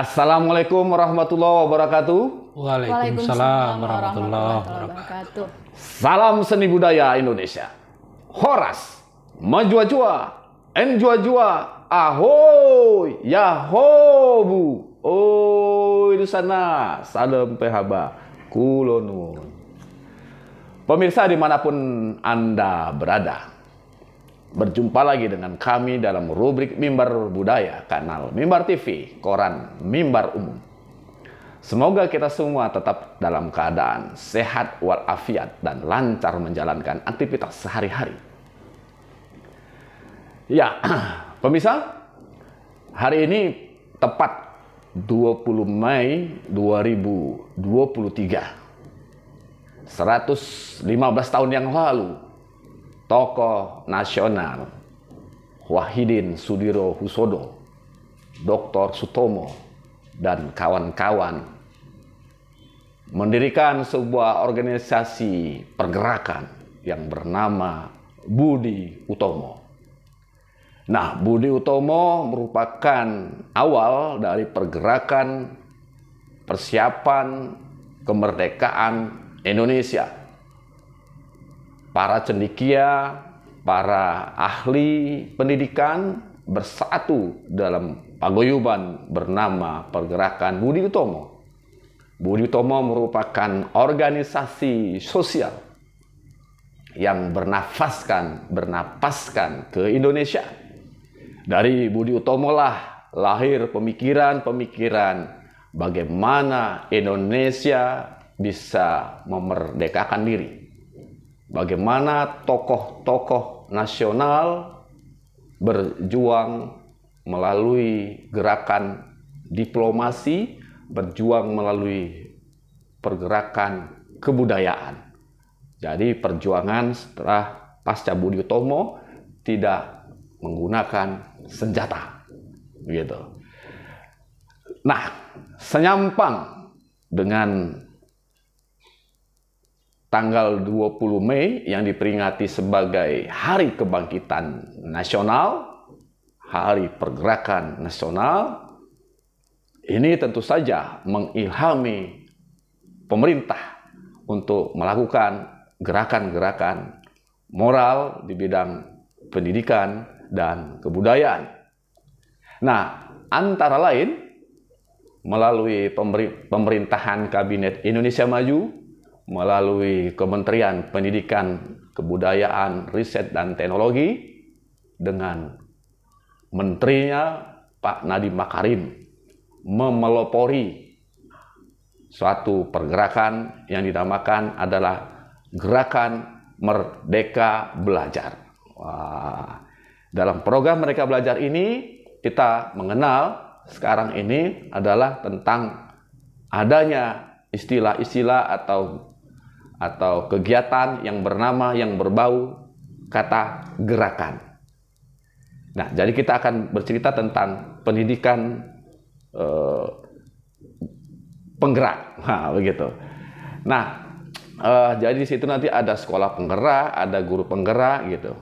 Assalamualaikum warahmatullahi wabarakatuh. Waalaikumsalam warahmatullahi wabarakatuh. Salam seni budaya Indonesia. Horas, majua jua enjua-jua, ahoy, yahobu. Oh, di sana, salam pehaba, kulonun. Pemirsa dimanapun Anda berada, Berjumpa lagi dengan kami dalam rubrik Mimbar Budaya, kanal Mimbar TV, koran Mimbar Umum. Semoga kita semua tetap dalam keadaan sehat walafiat dan lancar menjalankan aktivitas sehari-hari. Ya, pemirsa, hari ini tepat 20 Mei 2023. 115 tahun yang lalu tokoh nasional Wahidin Sudiro Husodo, Dr. Sutomo, dan kawan-kawan mendirikan sebuah organisasi pergerakan yang bernama Budi Utomo. Nah, Budi Utomo merupakan awal dari pergerakan persiapan kemerdekaan Indonesia para cendikia, para ahli pendidikan bersatu dalam paguyuban bernama Pergerakan Budi Utomo. Budi Utomo merupakan organisasi sosial yang bernafaskan, bernapaskan ke Indonesia. Dari Budi Utomo lah lahir pemikiran-pemikiran bagaimana Indonesia bisa memerdekakan diri bagaimana tokoh-tokoh nasional berjuang melalui gerakan diplomasi, berjuang melalui pergerakan kebudayaan. Jadi perjuangan setelah pasca Budi Utomo tidak menggunakan senjata. Gitu. Nah, senyampang dengan tanggal 20 Mei yang diperingati sebagai Hari Kebangkitan Nasional, Hari Pergerakan Nasional, ini tentu saja mengilhami pemerintah untuk melakukan gerakan-gerakan moral di bidang pendidikan dan kebudayaan. Nah, antara lain melalui pemerintahan Kabinet Indonesia Maju melalui Kementerian Pendidikan, Kebudayaan, Riset dan Teknologi dengan menterinya Pak Nadiem Makarim memelopori suatu pergerakan yang dinamakan adalah gerakan Merdeka Belajar. Wah. Dalam program Merdeka Belajar ini kita mengenal sekarang ini adalah tentang adanya istilah-istilah atau atau kegiatan yang bernama yang berbau kata gerakan. Nah, jadi kita akan bercerita tentang pendidikan eh, penggerak, nah, begitu. Nah, eh, jadi di situ nanti ada sekolah penggerak, ada guru penggerak, gitu.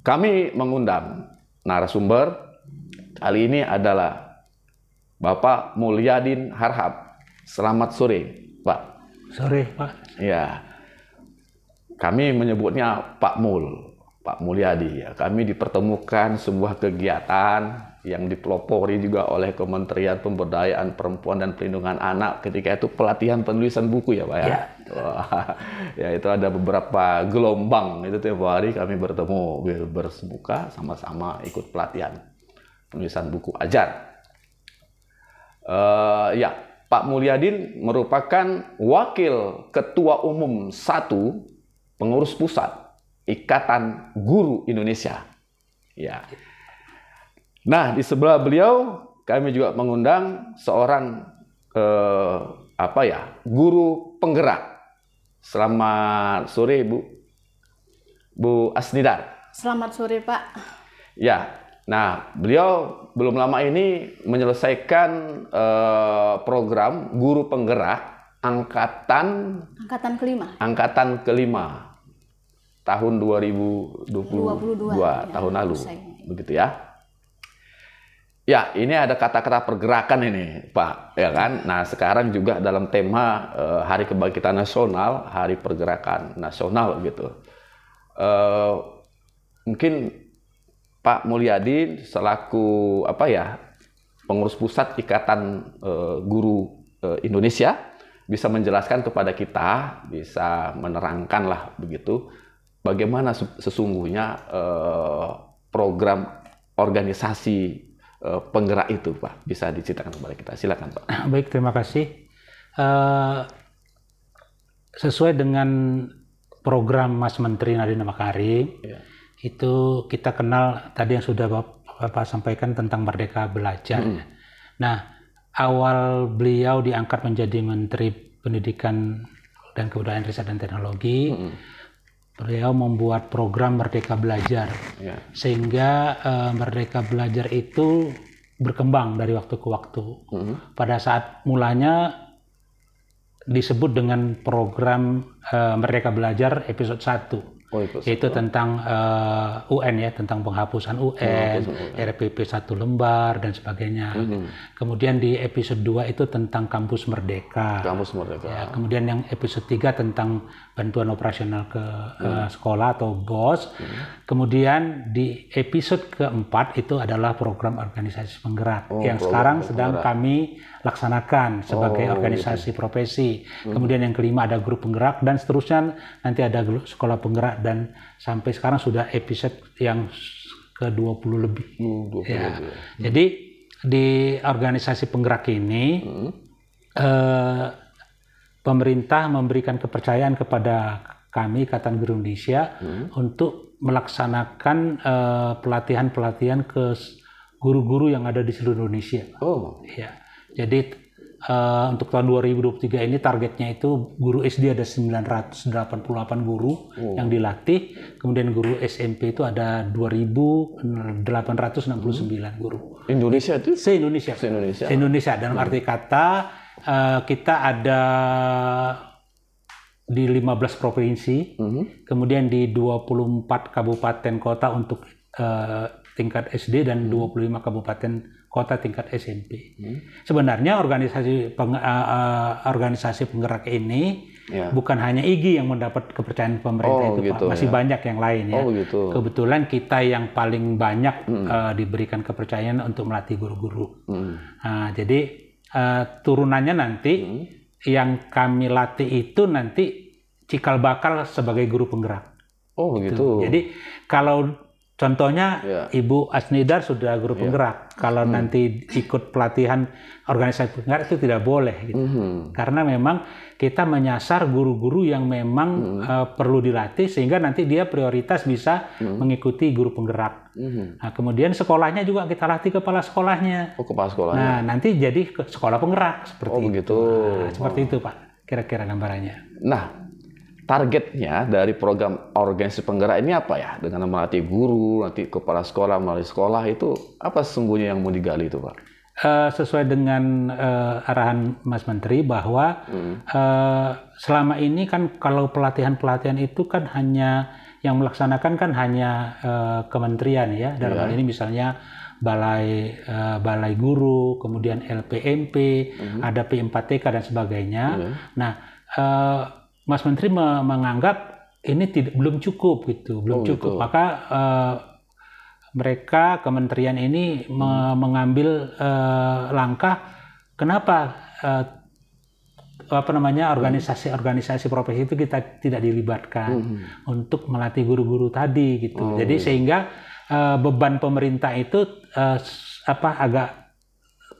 Kami mengundang narasumber kali ini adalah Bapak Mulyadin Harhab. Selamat sore. Sore, Pak. Ya. Kami menyebutnya Pak Mul, Pak Mulyadi. Ya. Kami dipertemukan sebuah kegiatan yang dipelopori juga oleh Kementerian Pemberdayaan Perempuan dan Perlindungan Anak ketika itu pelatihan penulisan buku ya Pak ya. Ya, ya itu ada beberapa gelombang itu tiap hari kami bertemu bersemuka sama-sama ikut pelatihan penulisan buku ajar. Uh, ya Pak Mulyadin merupakan wakil ketua umum satu pengurus pusat Ikatan Guru Indonesia. Ya. Nah, di sebelah beliau kami juga mengundang seorang eh, apa ya, guru penggerak. Selamat sore, Bu. Bu Asnidar. Selamat sore, Pak. Ya, Nah, beliau belum lama ini menyelesaikan uh, program guru penggerak angkatan angkatan kelima. Angkatan kelima tahun 2022 22, ya, tahun lalu. Selesai. Begitu ya. Ya, ini ada kata-kata pergerakan ini, Pak, ya kan? Nah, sekarang juga dalam tema uh, Hari Kebangkitan Nasional, Hari Pergerakan Nasional gitu. Uh, mungkin Pak Mulyadi selaku apa ya pengurus pusat Ikatan uh, Guru uh, Indonesia bisa menjelaskan kepada kita, bisa menerangkan lah begitu bagaimana sesungguhnya uh, program organisasi uh, penggerak itu, Pak. Bisa diceritakan kepada kita. Silakan, Pak. Ah, baik, terima kasih. Uh, sesuai dengan program Mas Menteri Nadiem Makarim, yeah itu kita kenal tadi yang sudah Bapak sampaikan tentang Merdeka Belajar. Hmm. Nah, awal beliau diangkat menjadi Menteri Pendidikan dan Kebudayaan Riset dan Teknologi, hmm. beliau membuat program Merdeka Belajar. Yeah. Sehingga uh, Merdeka Belajar itu berkembang dari waktu ke waktu. Hmm. Pada saat mulanya disebut dengan program uh, Merdeka Belajar episode 1. Oh, itu, itu tentang uh, UN ya, tentang penghapusan oh, UN, oh, RPP satu lembar dan sebagainya. Hmm. Kemudian di episode 2 itu tentang kampus merdeka. Kampus merdeka. Ya, kemudian yang episode 3 tentang bantuan operasional ke eh, hmm. uh, sekolah atau BOS. Hmm. Kemudian di episode keempat itu adalah program organisasi penggerak oh, yang sekarang sedang kami laksanakan sebagai oh, organisasi gitu. profesi. Hmm. Kemudian yang kelima ada grup penggerak dan seterusnya nanti ada sekolah penggerak dan sampai sekarang sudah episode yang ke 20 lebih. Hmm, 20 ya. lebih. Ya. Hmm. Jadi di organisasi penggerak ini hmm. eh, pemerintah memberikan kepercayaan kepada kami Ikatan Guru Indonesia hmm. untuk melaksanakan eh, pelatihan-pelatihan uh, ke guru-guru yang ada di seluruh Indonesia. Oh. Ya. Jadi uh, untuk tahun 2023 ini targetnya itu guru SD ada 988 guru oh. yang dilatih, kemudian guru SMP itu ada 2.869 guru. Indonesia itu? Se Indonesia. Se Indonesia. Se Indonesia dalam hmm. arti kata uh, kita ada di 15 provinsi, mm -hmm. kemudian di 24 kabupaten kota untuk uh, tingkat SD dan 25 hmm. kabupaten kota tingkat SMP. Hmm. Sebenarnya organisasi peng, uh, uh, organisasi penggerak ini ya. bukan hanya IGI yang mendapat kepercayaan pemerintah oh, itu, gitu, Pak. Masih ya. banyak yang lain ya. Oh, gitu. Kebetulan kita yang paling banyak hmm. uh, diberikan kepercayaan untuk melatih guru-guru. Hmm. Uh, jadi uh, turunannya nanti hmm. yang kami latih itu nanti cikal bakal sebagai guru penggerak. Oh begitu. Gitu. Jadi kalau Contohnya yeah. Ibu Asnidar sudah guru ya. penggerak. Kalau hmm. nanti ikut pelatihan organisasi penggerak itu tidak boleh, gitu. hmm. karena memang kita menyasar guru-guru yang memang hmm. uh, perlu dilatih sehingga nanti dia prioritas bisa hmm. mengikuti guru penggerak. Hmm. Nah, kemudian sekolahnya juga kita latih kepala sekolahnya. Oh, kepala sekolahnya. Nah, nanti jadi sekolah penggerak seperti oh, itu. Nah, seperti oh. itu, Pak. Kira-kira gambarannya. Nah, targetnya dari program organisasi penggerak ini apa ya? Dengan melatih guru, nanti kepala sekolah, melalui sekolah itu apa sesungguhnya yang mau digali itu Pak? Uh, sesuai dengan uh, arahan Mas Menteri bahwa hmm. uh, selama ini kan kalau pelatihan-pelatihan itu kan hanya yang melaksanakan kan hanya uh, kementerian ya dalam yeah. hal ini misalnya balai uh, balai guru kemudian LPMP -hmm. ada P4TK dan sebagainya. Yeah. Nah uh, Mas Menteri menganggap ini tidak belum cukup gitu, belum oh, cukup. Gitu. Maka uh, mereka kementerian ini hmm. mengambil uh, langkah kenapa uh, apa namanya organisasi-organisasi profesi itu kita tidak dilibatkan hmm. untuk melatih guru-guru tadi gitu. Oh. Jadi iya. sehingga uh, beban pemerintah itu uh, apa agak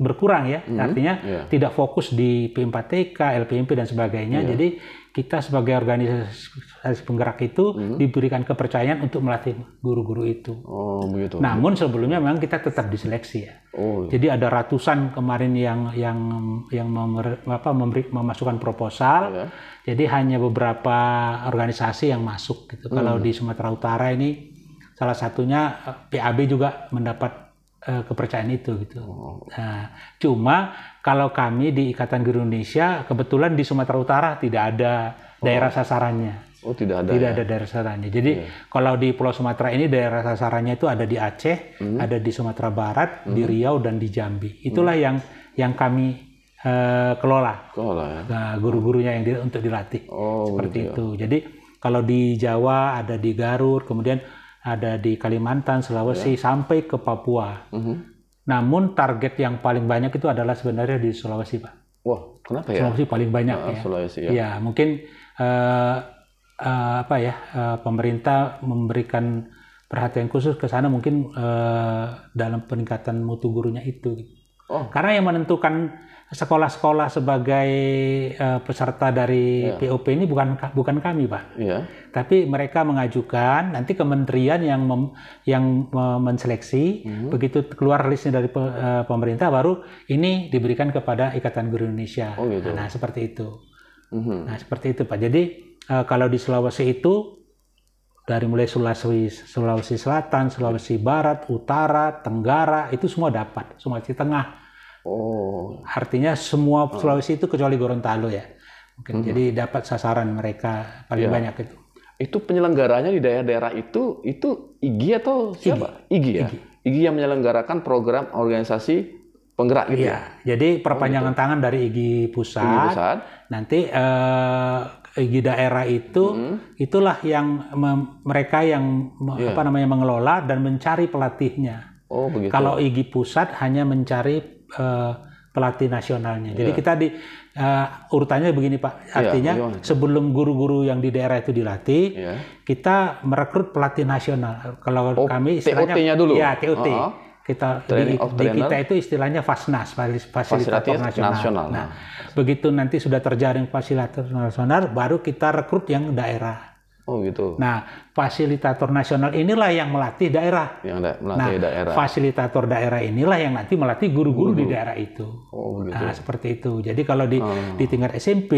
berkurang ya. Hmm. Artinya yeah. tidak fokus di P4TK, LPMP dan sebagainya. Yeah. Jadi kita sebagai organisasi penggerak itu hmm. diberikan kepercayaan untuk melatih guru-guru itu. Oh, begitu. Namun sebelumnya memang kita tetap diseleksi ya. Oh. Jadi ada ratusan kemarin yang yang yang memer, apa, memberi, memasukkan proposal. Ya. Jadi hanya beberapa organisasi yang masuk gitu. Hmm. Kalau di Sumatera Utara ini salah satunya eh, PAB juga mendapat Eh, kepercayaan itu gitu. Oh. Nah, cuma kalau kami di Ikatan Guru Indonesia kebetulan di Sumatera Utara tidak ada oh. daerah sasarannya. Oh, tidak ada. Tidak ya? ada daerah sasarannya. Jadi yeah. kalau di Pulau Sumatera ini daerah sasarannya itu ada di Aceh, mm. ada di Sumatera Barat, mm. di hmm. Riau dan di Jambi. Hmm. Itulah mm. yang yang kami uh, kelola. Kelola ya. Nah, guru-gurunya yang di, untuk dilatih. Oh, Seperti gitu. Ya. itu. Jadi kalau di Jawa ada di Garut, kemudian ada di Kalimantan, Sulawesi, yeah. sampai ke Papua. Mm -hmm. Namun target yang paling banyak itu adalah sebenarnya di Sulawesi, Pak. Wah, kenapa ya? Sulawesi paling banyak uh, ya. Sulawesi ya. Ya, mungkin uh, uh, apa ya? Uh, pemerintah memberikan perhatian khusus ke sana mungkin uh, dalam peningkatan mutu gurunya itu. Oh. Karena yang menentukan sekolah-sekolah sebagai uh, peserta dari yeah. POP ini bukan bukan kami pak, yeah. tapi mereka mengajukan nanti kementerian yang mem, yang menseleksi mm-hmm. begitu keluar listnya dari uh, pemerintah baru ini diberikan kepada Ikatan Guru Indonesia. Oh, gitu. Nah seperti itu. Mm-hmm. Nah seperti itu pak. Jadi uh, kalau di Sulawesi itu dari mulai Sulawesi Sulawesi Selatan, Sulawesi Barat, Utara, Tenggara itu semua dapat, Sulawesi Tengah Oh. Artinya semua oh. Sulawesi oh. itu kecuali Gorontalo ya. Mungkin hmm. jadi dapat sasaran mereka paling ya. banyak itu. Itu penyelenggaranya di daerah-daerah itu itu IGI atau siapa? IGI, IGI ya. IGI. IGI yang menyelenggarakan program organisasi penggerak gitu. Iya. Ya? Jadi oh, perpanjangan oh, gitu. tangan dari IGI pusat, IGI pusat. nanti eh, IGI daerah itu hmm. itulah yang mereka yang yeah. apa namanya mengelola dan mencari pelatihnya. Oh begitu. Kalau IGI pusat hanya mencari Eh, pelatih nasionalnya. Jadi yeah. kita di uh, urutannya begini Pak. Iya, Artinya yeah, sebelum guru-guru yang di daerah itu dilatih, yeah. kita merekrut pelatih nasional. Kalau oh, kami istilahnya dulu. Ya, TOT. Uh -huh. Kita di, di kita itu istilahnya FASNAS, fasilitator nasional. nasional. Nah, begitu nanti sudah terjaring fasilitator nasional, baru kita rekrut yang daerah. Oh gitu. Nah, fasilitator nasional inilah yang melatih daerah. Yang da melatih nah, daerah. fasilitator daerah inilah yang nanti melatih guru-guru di daerah itu. Oh gitu. Nah, seperti itu. Jadi kalau di oh. di tingkat SMP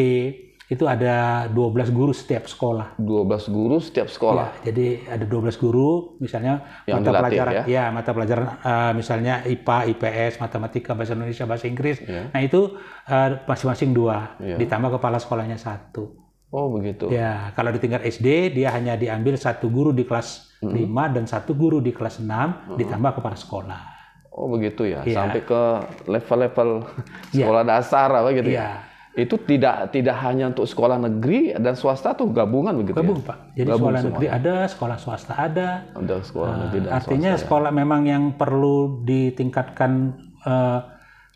itu ada 12 guru setiap sekolah. 12 guru setiap sekolah. Ya, jadi ada 12 guru misalnya yang mata dilatih, pelajaran ya, ya mata pelajaran uh, misalnya IPA, IPS, matematika, bahasa Indonesia, bahasa Inggris. Ya. Nah, itu eh, masing-masing uh, dua ya. ditambah kepala sekolahnya satu. Oh begitu. Ya, kalau di tingkat SD dia hanya diambil satu guru di kelas mm -hmm. 5 dan satu guru di kelas 6 mm -hmm. ditambah kepada sekolah. Oh begitu ya, ya. sampai ke level-level iya. sekolah ya. dasar apa gitu ya. ya. Itu tidak tidak hanya untuk sekolah negeri dan swasta tuh gabungan begitu ya? Gabung ya? Pak. Jadi Gabung sekolah semuanya. negeri ada, sekolah swasta ada. Ada sekolah eh, negeri dan Artinya swasta, ya. sekolah ya. memang yang perlu ditingkatkan uh,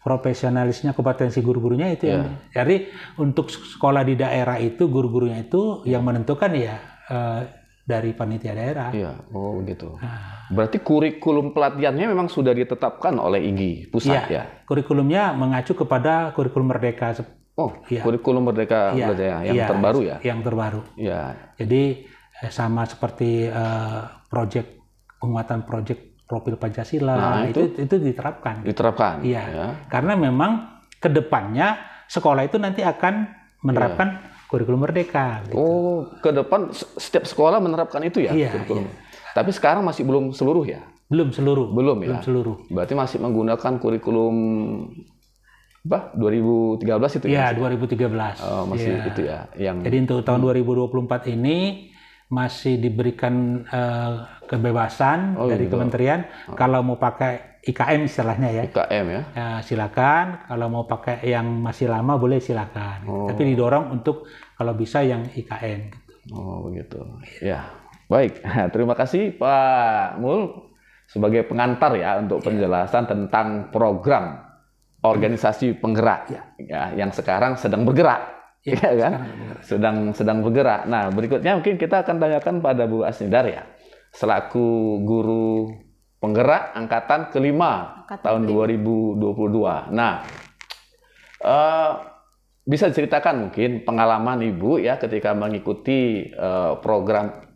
profesionalisnya kompetensi guru-gurunya itu yeah. ya. Jadi untuk sekolah di daerah itu guru-gurunya itu yang menentukan ya eh, dari panitia daerah. Iya, oh begitu. Nah. Berarti kurikulum pelatihannya memang sudah ditetapkan oleh IGI pusat ya. ya? Kurikulumnya mengacu kepada kurikulum merdeka. Oh, yeah. kurikulum merdeka yeah. belajar ya, yang yeah. terbaru ya? Yang terbaru. Ya. Jadi eh, sama seperti uh, eh, proyek penguatan proyek profil Pancasila nah, nah, itu, itu itu diterapkan. Diterapkan. Iya. Ya. Karena memang kedepannya sekolah itu nanti akan menerapkan ya. kurikulum merdeka. Gitu. Oh, ke depan setiap sekolah menerapkan itu ya. Iya. Kurikulum. iya. Tapi sekarang masih belum seluruh ya. Belum seluruh. Belum ya. Belum seluruh. Berarti masih menggunakan kurikulum apa 2013 itu ya, ya 2013 oh, masih ya. itu ya yang jadi untuk tahun 2024 ini masih diberikan uh, kebebasan oh, dari gitu. kementerian oh. kalau mau pakai IKM istilahnya ya. IKM ya. ya silakan kalau mau pakai yang masih lama boleh silakan. Oh. Tapi didorong untuk kalau bisa yang IKM. Oh begitu. Ya baik. Terima kasih Pak Mul sebagai pengantar ya untuk ya. penjelasan ya. tentang program organisasi penggerak ya, ya yang sekarang sedang bergerak Iya ya, kan? Sedang sedang bergerak. Nah, berikutnya mungkin kita akan tanyakan pada Bu Asnidar ya. Selaku guru penggerak angkatan kelima angkatan tahun kelima. 2022. Nah, uh, bisa ceritakan mungkin pengalaman Ibu ya ketika mengikuti uh, program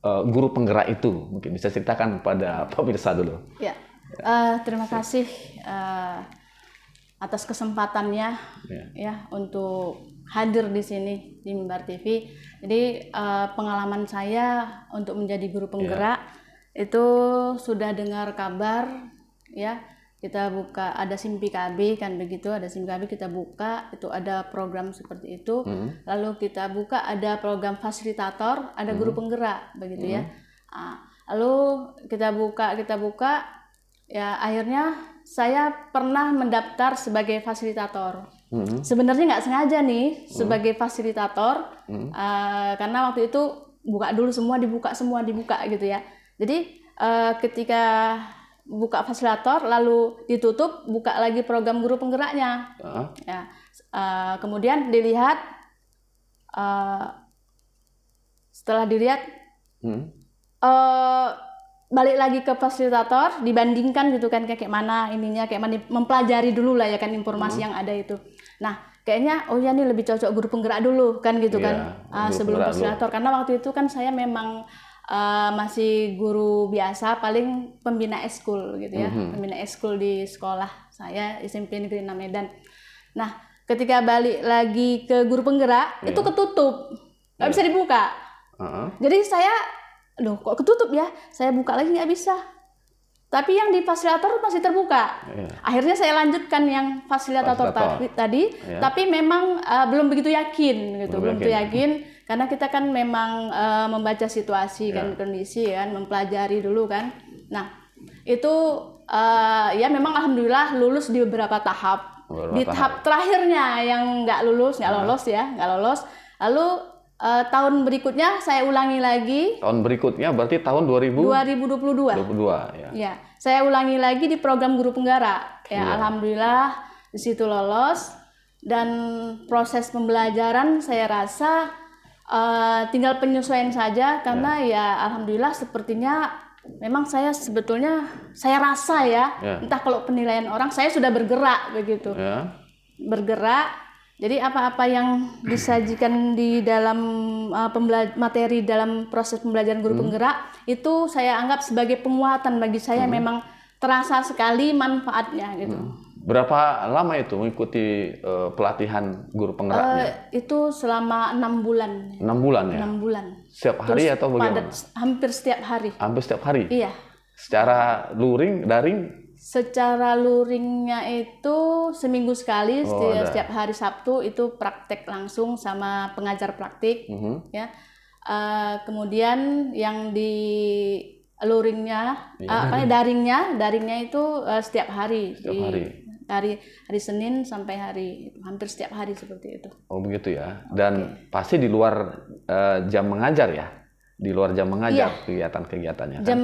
uh, guru penggerak itu. Mungkin bisa ceritakan pada pemirsa dulu. Ya. Uh, terima kasih uh, atas kesempatannya ya, ya untuk hadir di sini di Mimbar TV. Jadi uh, pengalaman saya untuk menjadi guru iya. penggerak yeah. itu sudah dengar kabar ya kita buka ada SIMPI KB kan begitu ada SIMPI KB kita buka itu ada program seperti itu mm. lalu kita buka ada program fasilitator ada mm. guru hmm. penggerak begitu mm. ya nah, lalu kita buka kita buka ya akhirnya saya pernah mendaftar sebagai fasilitator hmm Sebenarnya nggak sengaja nih mm-hmm. sebagai mm-hmm. fasilitator mm-hmm. Uh, karena waktu itu buka dulu semua dibuka semua dibuka gitu ya. Jadi uh, ketika buka fasilitator lalu ditutup buka lagi program guru penggeraknya. Uh-huh. Ya. Uh, kemudian dilihat uh, setelah dilihat hmm. uh, balik lagi ke fasilitator dibandingkan gitu kan kayak mana ininya kayak mana mempelajari dulu lah ya kan informasi hmm. yang ada itu Nah, kayaknya oh ya nih lebih cocok guru penggerak dulu kan gitu iya, kan uh, sebelum fasilitator karena waktu itu kan saya memang uh, masih guru biasa paling pembina eskul gitu ya, mm-hmm. pembina eskul di sekolah saya SMP Negeri 6 Medan. Nah, ketika balik lagi ke guru penggerak yeah. itu ketutup. nggak yeah. bisa dibuka. Uh-huh. Jadi saya Loh kok ketutup ya? Saya buka lagi nggak bisa tapi yang di fasilitator masih terbuka. Yeah. Akhirnya saya lanjutkan yang fasilitator, tadi, yeah. tapi memang uh, belum begitu yakin gitu, belum, belum yakin. yakin karena kita kan memang uh, membaca situasi yeah. kan iya. kondisi kan, mempelajari dulu kan. Nah, itu uh, ya memang alhamdulillah lulus di beberapa tahap. Beberapa di tahap, tahap. terakhirnya yang nggak lulus, nggak iya. lolos ya, nggak lolos. Lalu Uh, tahun berikutnya saya ulangi lagi. Tahun berikutnya berarti tahun 2000? 2022. 2022 ya. ya. Saya ulangi lagi di program guru penggara. Ya, ya. alhamdulillah di situ lolos dan proses pembelajaran saya rasa uh, tinggal penyesuaian saja karena ya, ya alhamdulillah sepertinya memang saya sebetulnya saya rasa ya, ya. entah kalau penilaian orang saya sudah bergerak begitu. Ya. Bergerak jadi apa-apa yang disajikan di dalam uh, materi dalam proses pembelajaran guru hmm. penggerak itu saya anggap sebagai penguatan bagi saya hmm. memang terasa sekali manfaatnya hmm. gitu. Hmm. Berapa lama itu mengikuti uh, pelatihan guru penggerak? Uh, eh, itu selama enam bulan. Enam bulan ya. Enam bulan. Setiap hari Terus atau bagaimana? Padat, hampir setiap hari. Hampir setiap hari. Iya. Secara luring, daring secara luringnya itu seminggu sekali oh, setiap, setiap hari Sabtu itu praktek langsung sama pengajar praktik mm -hmm. ya uh, kemudian yang di luringnya iya. eh, ya, uh, apa daringnya daringnya itu uh, setiap hari setiap di, hari dari hari Senin sampai hari hampir setiap hari seperti itu oh begitu ya dan okay. pasti di luar uh, jam mengajar ya di luar jam mengajar iya. kegiatan-kegiatannya kan? jam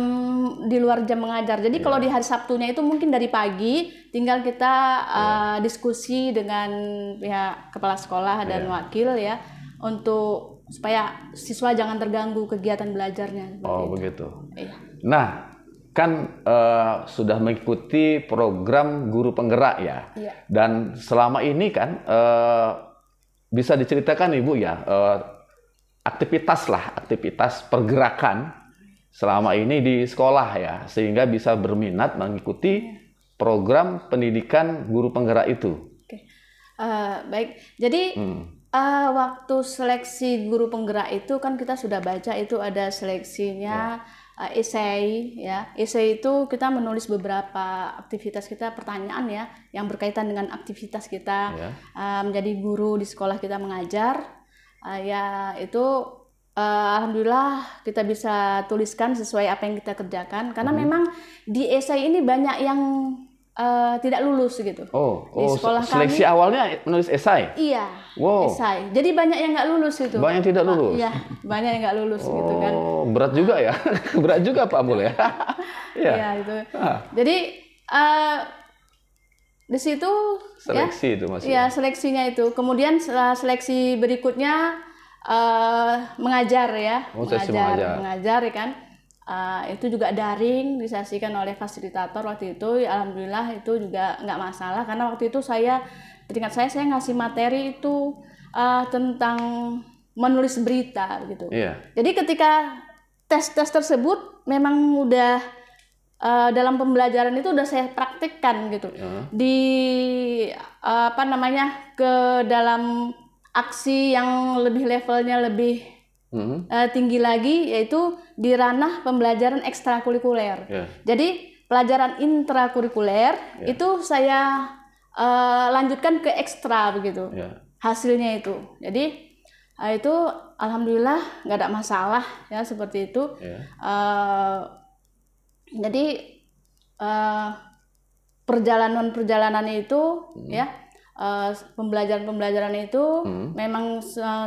di luar jam mengajar jadi iya. kalau di hari Sabtunya itu mungkin dari pagi tinggal kita iya. uh, diskusi dengan pihak kepala sekolah dan iya. wakil ya untuk supaya siswa jangan terganggu kegiatan belajarnya oh begitu iya. nah kan uh, sudah mengikuti program guru penggerak ya iya. dan selama ini kan uh, bisa diceritakan ibu ya uh, aktivitas lah, aktivitas pergerakan selama ini di sekolah ya, sehingga bisa berminat mengikuti iya. program pendidikan guru penggerak itu. Oke. Uh, baik, jadi hmm. uh, waktu seleksi guru penggerak itu kan kita sudah baca itu ada seleksinya. Ya. uh, eh, esai ya esai itu kita menulis beberapa aktivitas kita pertanyaan ya yang berkaitan dengan aktivitas kita yeah. Ya. uh, menjadi guru di sekolah kita mengajar uh, ya itu uh, alhamdulillah kita bisa tuliskan sesuai apa yang kita kerjakan karena hmm. memang di esai ini banyak yang uh, tidak lulus gitu. Oh, oh di sekolah seleksi kami, awalnya menulis esai. Iya. Wow. Esai. Jadi banyak yang nggak lulus gitu. Banyak yang tidak lulus. Iya, banyak yang nggak lulus oh, gitu kan. Oh, berat juga ya. berat juga Pak Amul ya. Iya. ya, itu. Ah. Jadi uh, di situ seleksi ya, itu maksudnya. Ya, seleksinya itu. Kemudian seleksi berikutnya uh, mengajar ya, oh, mengajar, mengajar, mengajar ya kan. Uh, itu juga daring disaksikan oleh fasilitator waktu itu. Alhamdulillah itu juga nggak masalah karena waktu itu saya tingkat saya saya ngasih materi itu uh, tentang menulis berita gitu. Yeah. Jadi ketika tes-tes tersebut memang udah uh, dalam pembelajaran itu udah saya praktekkan gitu uh. di uh, apa namanya ke dalam aksi yang lebih levelnya lebih uh uh, tinggi lagi yaitu di ranah pembelajaran ekstrakurikuler. Yeah. Jadi pelajaran intrakurikuler yeah. itu saya uh, lanjutkan ke ekstra begitu yeah. hasilnya itu. Jadi itu alhamdulillah nggak ada masalah ya seperti itu. Yeah. Ya jadi perjalanan eh, perjalanan-perjalanan itu hmm. ya pembelajaran eh, pembelajaran-pembelajaran itu hmm. memang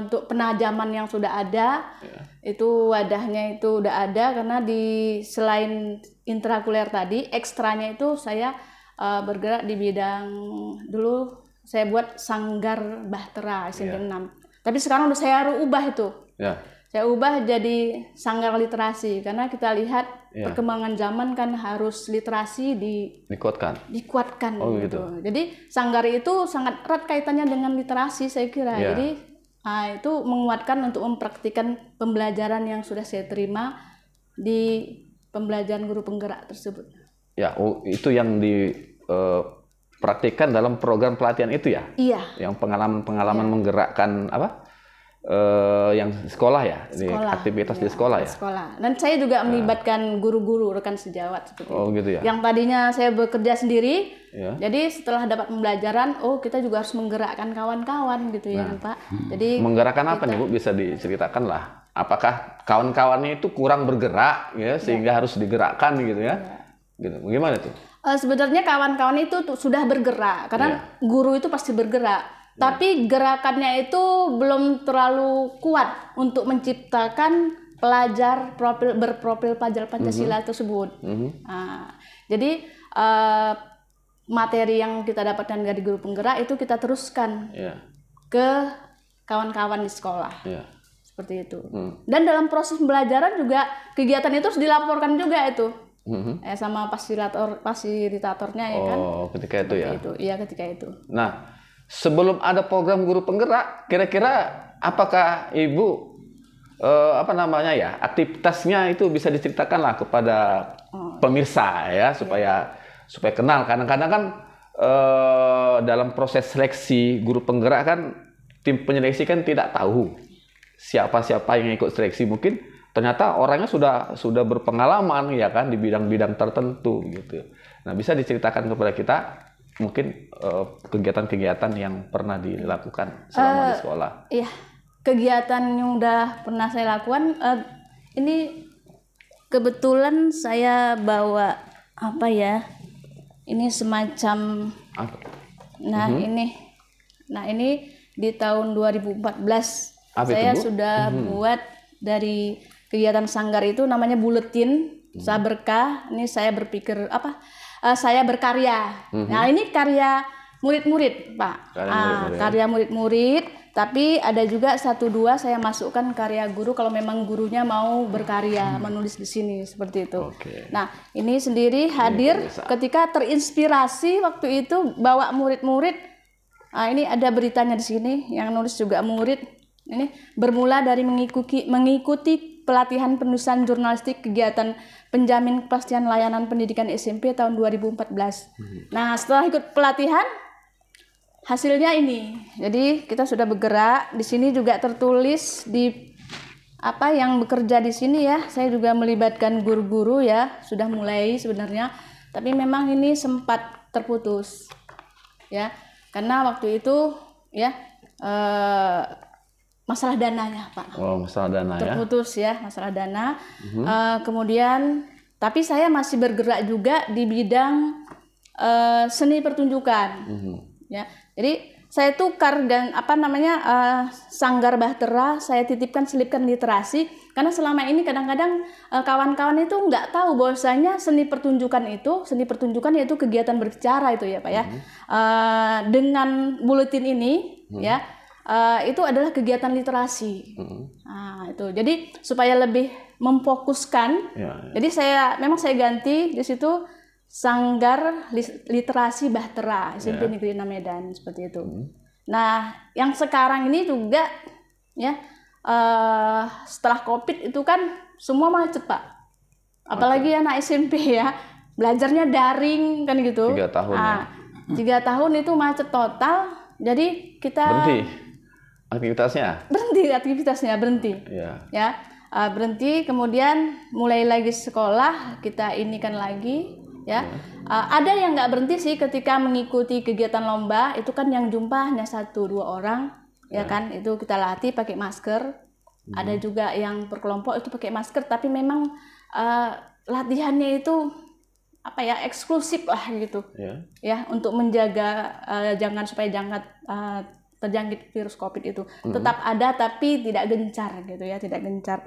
untuk penajaman yang sudah ada yeah. itu wadahnya itu udah ada karena di selain intrakuler tadi ekstranya itu saya uh, bergerak di bidang dulu saya buat sanggar bahtera SMP yeah. Ya. 6 tapi sekarang udah saya ubah itu yeah saya ubah jadi sanggar literasi karena kita lihat ya. perkembangan zaman kan harus literasi di dikuatkan. Dikuatkan oh, gitu. gitu. Jadi sanggar itu sangat erat kaitannya dengan literasi saya kira. Ya. Jadi nah, itu menguatkan untuk mempraktikkan pembelajaran yang sudah saya terima di pembelajaran guru penggerak tersebut. Ya, oh, itu yang di uh, eh, praktikan dalam program pelatihan itu ya? Iya. Yang pengalaman-pengalaman ya. menggerakkan apa? uh, yang sekolah ya, sekolah, aktivitas iya, di sekolah ya. Sekolah. Dan saya juga nah. melibatkan guru-guru rekan sejawat seperti oh, itu. gitu ya. Yang tadinya saya bekerja sendiri, ya. jadi setelah dapat pembelajaran, oh kita juga harus menggerakkan kawan-kawan gitu ya, nah. ya, Pak. Hmm. Jadi menggerakkan apa nih Bu? Bisa diceritakan lah. Apakah kawan-kawannya itu kurang bergerak ya iya. sehingga yeah. harus digerakkan gitu ya? Yeah. Gitu. Gimana tuh? Eh, sebenarnya kawan-kawan itu sudah bergerak karena yeah. guru itu pasti bergerak Ya. tapi gerakannya itu belum terlalu kuat untuk menciptakan pelajar profil berprofil pelajar Pancasila mm -hmm. tersebut. Mm -hmm. nah, jadi uh, materi yang kita dapatkan dari guru penggerak itu kita teruskan yeah. ke kawan-kawan di sekolah. Yeah. Seperti itu. hmm. Dan dalam proses pembelajaran juga kegiatan itu harus dilaporkan juga itu. -hmm. eh, sama fasilitator fasilitatornya oh, ya kan. Oh, ketika itu Seperti ya. Itu. Iya, ketika itu. Nah, sebelum ada program guru penggerak, kira-kira apakah Ibu eh, apa namanya ya, aktivitasnya itu bisa diceritakanlah kepada oh. pemirsa ya supaya iya. supaya kenal. Kadang-kadang kan eh, dalam proses seleksi guru penggerak kan tim penyeleksi kan tidak tahu siapa-siapa yang ikut seleksi mungkin ternyata orangnya sudah sudah berpengalaman ya kan di bidang-bidang tertentu gitu. Nah, bisa diceritakan kepada kita mungkin eh, kegiatan-kegiatan uh, yang pernah dilakukan eh, selama uh, di sekolah. Iya, kegiatan yang udah pernah saya lakukan uh, ini kebetulan saya bawa apa ya? Ini semacam apa? Nah, uh-huh. ini nah ini di tahun 2014 apa saya itu, sudah uh-huh. buat dari kegiatan sanggar itu namanya buletin uh-huh. Saberkah. Ini saya berpikir apa? uh, saya berkarya. Mm -hmm. Nah ini karya murid-murid pak, karya ah, murid-murid. uh, Tapi ada juga satu dua saya masukkan karya guru kalau memang gurunya mau berkarya hmm. menulis di sini seperti itu. Okay. Nah ini sendiri hadir ini ketika terinspirasi waktu itu bawa murid-murid. Nah, ini ada beritanya di sini yang nulis juga murid. Ini bermula dari mengikuti mengikuti pelatihan penulisan jurnalistik kegiatan penjamin kepastian layanan pendidikan SMP tahun 2014. Hmm. Nah, setelah ikut pelatihan hasilnya ini. Jadi kita sudah bergerak. Di sini juga tertulis di apa yang bekerja di sini ya. Saya juga melibatkan guru-guru ya. Sudah mulai sebenarnya, tapi memang ini sempat terputus. Ya. Karena waktu itu ya eh masalah dananya pak. Oh masalah dana ya. Terputus ya. ya masalah dana. uh-huh. Uh, kemudian tapi saya masih bergerak juga di bidang uh, seni pertunjukan. uh-huh. Ya jadi saya tukar dan apa namanya uh, sanggar bahtera saya titipkan selipkan literasi karena selama ini kadang-kadang uh, kawan-kawan itu nggak tahu bahwasanya seni pertunjukan itu seni pertunjukan yaitu kegiatan berbicara itu ya pak ya mm-hmm. uh, dengan buletin ini mhm. ya Eh, itu adalah kegiatan literasi. Mm-hmm. Nah, itu. Jadi supaya lebih memfokuskan. Yeah, yeah. Jadi saya memang saya ganti di situ Sanggar Literasi Bahtera SMP yeah. Negeri 6 Medan seperti itu. Mm-hmm. Nah, yang sekarang ini juga ya uh, setelah Covid itu kan semua macet, Pak. Apalagi okay. anak SMP ya. Belajarnya daring kan gitu. Tiga tahun. Nah, ya. Tiga tahun itu macet total. Jadi kita berhenti aktivitasnya berhenti aktivitasnya berhenti yeah. ya uh, berhenti kemudian mulai lagi sekolah kita ini kan lagi ya yeah. Iya. uh, ada yang nggak berhenti sih ketika mengikuti kegiatan lomba itu kan yang jumpa satu dua orang yeah. ya iya. kan itu kita latih pakai masker hmm. ada juga yang berkelompok itu pakai masker tapi memang uh, latihannya itu apa ya eksklusif lah gitu yeah. ya untuk menjaga uh, jangan supaya jangan uh, terjangkit virus COVID itu. Hmm. Tetap ada tapi tidak gencar gitu ya, tidak gencar.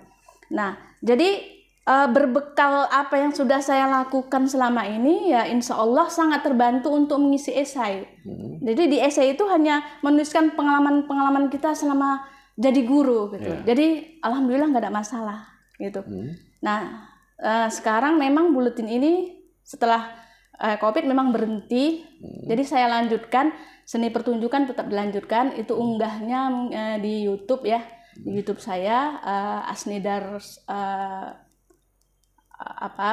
Nah, jadi uh, berbekal apa yang sudah saya lakukan selama ini ya insya Allah sangat terbantu untuk mengisi esai. Hmm. Jadi di esai itu hanya menuliskan pengalaman-pengalaman kita selama jadi guru gitu. Yeah. Jadi alhamdulillah nggak ada masalah gitu. Hmm. Nah uh, sekarang memang buletin ini setelah uh, COVID memang berhenti. Hmm. Jadi saya lanjutkan seni pertunjukan tetap dilanjutkan itu hmm. unggahnya uh, di YouTube ya di hmm. YouTube saya uh, Asnidar uh, apa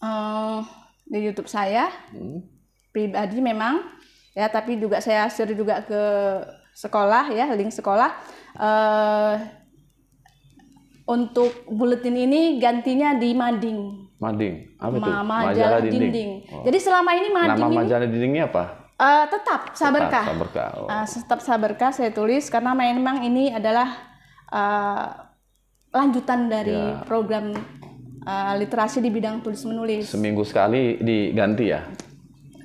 uh, di YouTube saya pribadi memang ya tapi juga saya share juga ke sekolah ya link sekolah uh, untuk buletin ini gantinya di Mading. Mading, apa itu? majalah, majalah dinding. dinding. Oh. Jadi selama ini Mading Nama ini, majalah dindingnya apa? Uh, tetap sabarkah. Tetap sabarkah. Oh. Uh, tetap sabarkah saya tulis karena memang ini adalah uh, lanjutan dari ya. program uh, literasi di bidang tulis menulis. Seminggu sekali diganti ya?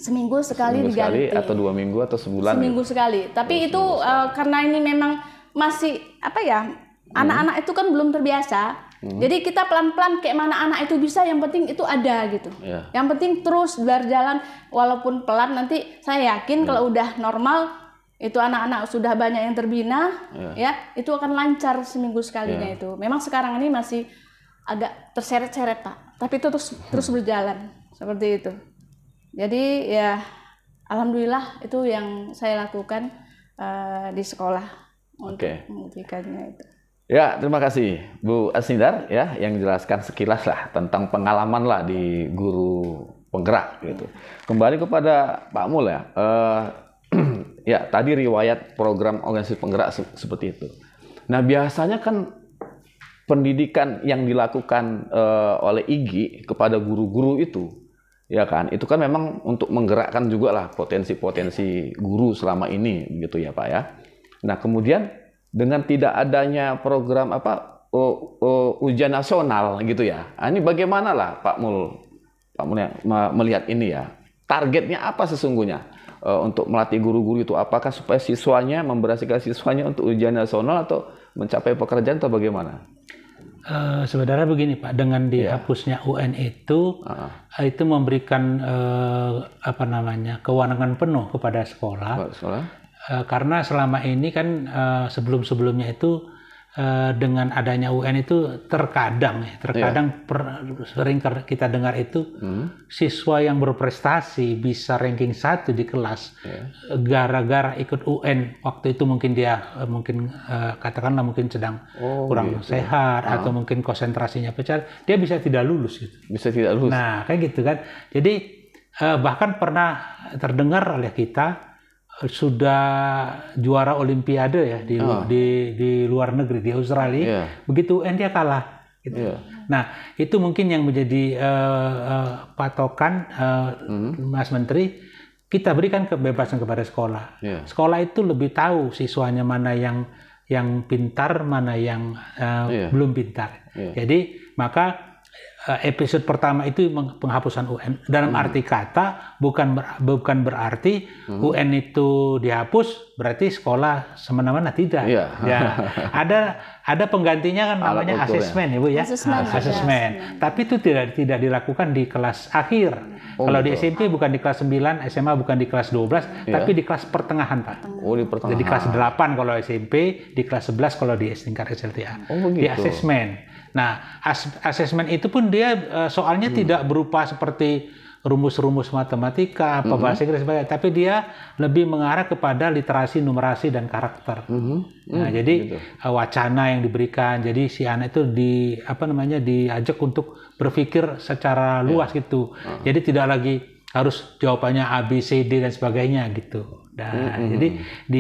Seminggu sekali Seminggu diganti. Sekali atau dua minggu atau sebulan? Seminggu ya? sekali. Tapi oh, itu uh, karena ini memang masih apa ya? Hmm. Anak-anak hmm. Anak -anak itu kan belum terbiasa Hmm. Jadi kita pelan-pelan kayak mana anak itu bisa, yang penting itu ada gitu. Yeah. Yang penting terus berjalan walaupun pelan nanti saya yakin yeah. kalau udah normal itu anak-anak sudah banyak yang terbina yeah. ya, itu akan lancar seminggu sekalinya yeah. itu. Memang sekarang ini masih agak terseret-seret Pak, tapi itu terus terus hmm. berjalan seperti itu. Jadi ya alhamdulillah itu yang saya lakukan uh, di sekolah Oke. untuk okay. itu. Ya, terima kasih Bu Asnidar ya yang jelaskan sekilas lah tentang pengalaman lah di guru penggerak gitu. Kembali kepada Pak Mul ya. Uh, ya, tadi riwayat program organisasi penggerak se seperti itu. Nah, biasanya kan pendidikan yang dilakukan uh, oleh IGI kepada guru-guru itu ya kan itu kan memang untuk menggerakkan juga lah potensi-potensi guru selama ini gitu ya Pak ya. Nah, kemudian dengan tidak adanya program apa uh, uh, ujian nasional gitu ya. Nah, ini bagaimana lah Pak Mul, Pak Mul yang melihat ini ya. Targetnya apa sesungguhnya uh, untuk melatih guru-guru itu? Apakah supaya siswanya memberasikan siswanya untuk ujian nasional atau mencapai pekerjaan atau bagaimana? Uh, sebenarnya begini Pak, dengan iya. dihapusnya yeah. UN itu, uh -huh. E, itu memberikan uh, apa namanya kewenangan penuh kepada sekolah, sekolah Eh, karena selama ini kan uh, sebelum-sebelumnya itu uh, dengan adanya UN itu terkadang ya, terkadang yeah. per, sering kita dengar itu mm. siswa yang berprestasi bisa ranking satu di kelas iya. gara-gara ikut UN waktu itu mungkin dia mungkin katakanlah mungkin sedang oh, kurang gitu. sehat atau ah. mungkin konsentrasinya pecah dia bisa tidak lulus gitu bisa tidak lulus nah kayak gitu kan jadi bahkan pernah terdengar oleh kita sudah juara Olimpiade ya di oh. di di luar negeri di Australia yeah. begitu UN dia kalah gitu. yeah. nah itu mungkin yang menjadi uh, uh, patokan uh, mm. Mas Menteri kita berikan kebebasan kepada sekolah yeah. sekolah itu lebih tahu siswanya mana yang yang pintar mana yang uh, yeah. belum pintar yeah. jadi maka Eh, episode pertama itu penghapusan UN. Dalam hmm. arti kata bukan ber, bukan berarti hmm. UN itu dihapus berarti sekolah semena-mena tidak. Iya. ya. Ya. Ada ada penggantinya kan namanya asesmen Ibu ya. Asesmen. Ya. Tapi itu tidak tidak dilakukan di kelas akhir. Oh, Kalau betul. di SMP bukan di kelas 9, SMA bukan di kelas 12, ya. tapi di kelas pertengahan, Pak. Oh, di pertengahan. Jadi kelas 8 kalau SMP, di kelas 11 kalau di tingkat SLTA. Oh, Di asesmen. Nah, as asesmen itu pun dia uh, soalnya hmm. tidak berupa seperti rumus-rumus matematika, apa mm -hmm. bahasa Inggris sebagainya, tapi dia lebih mengarah kepada literasi, numerasi dan karakter. Mm -hmm. Mm, nah, hmm, jadi gitu. Eh, wacana yang diberikan, jadi si anak itu di apa namanya diajak untuk berpikir secara iya. luas gitu. Uh ah. -huh. Jadi tidak lagi harus jawabannya A B C D dan sebagainya gitu. Nah, mm -hmm. jadi hmm. di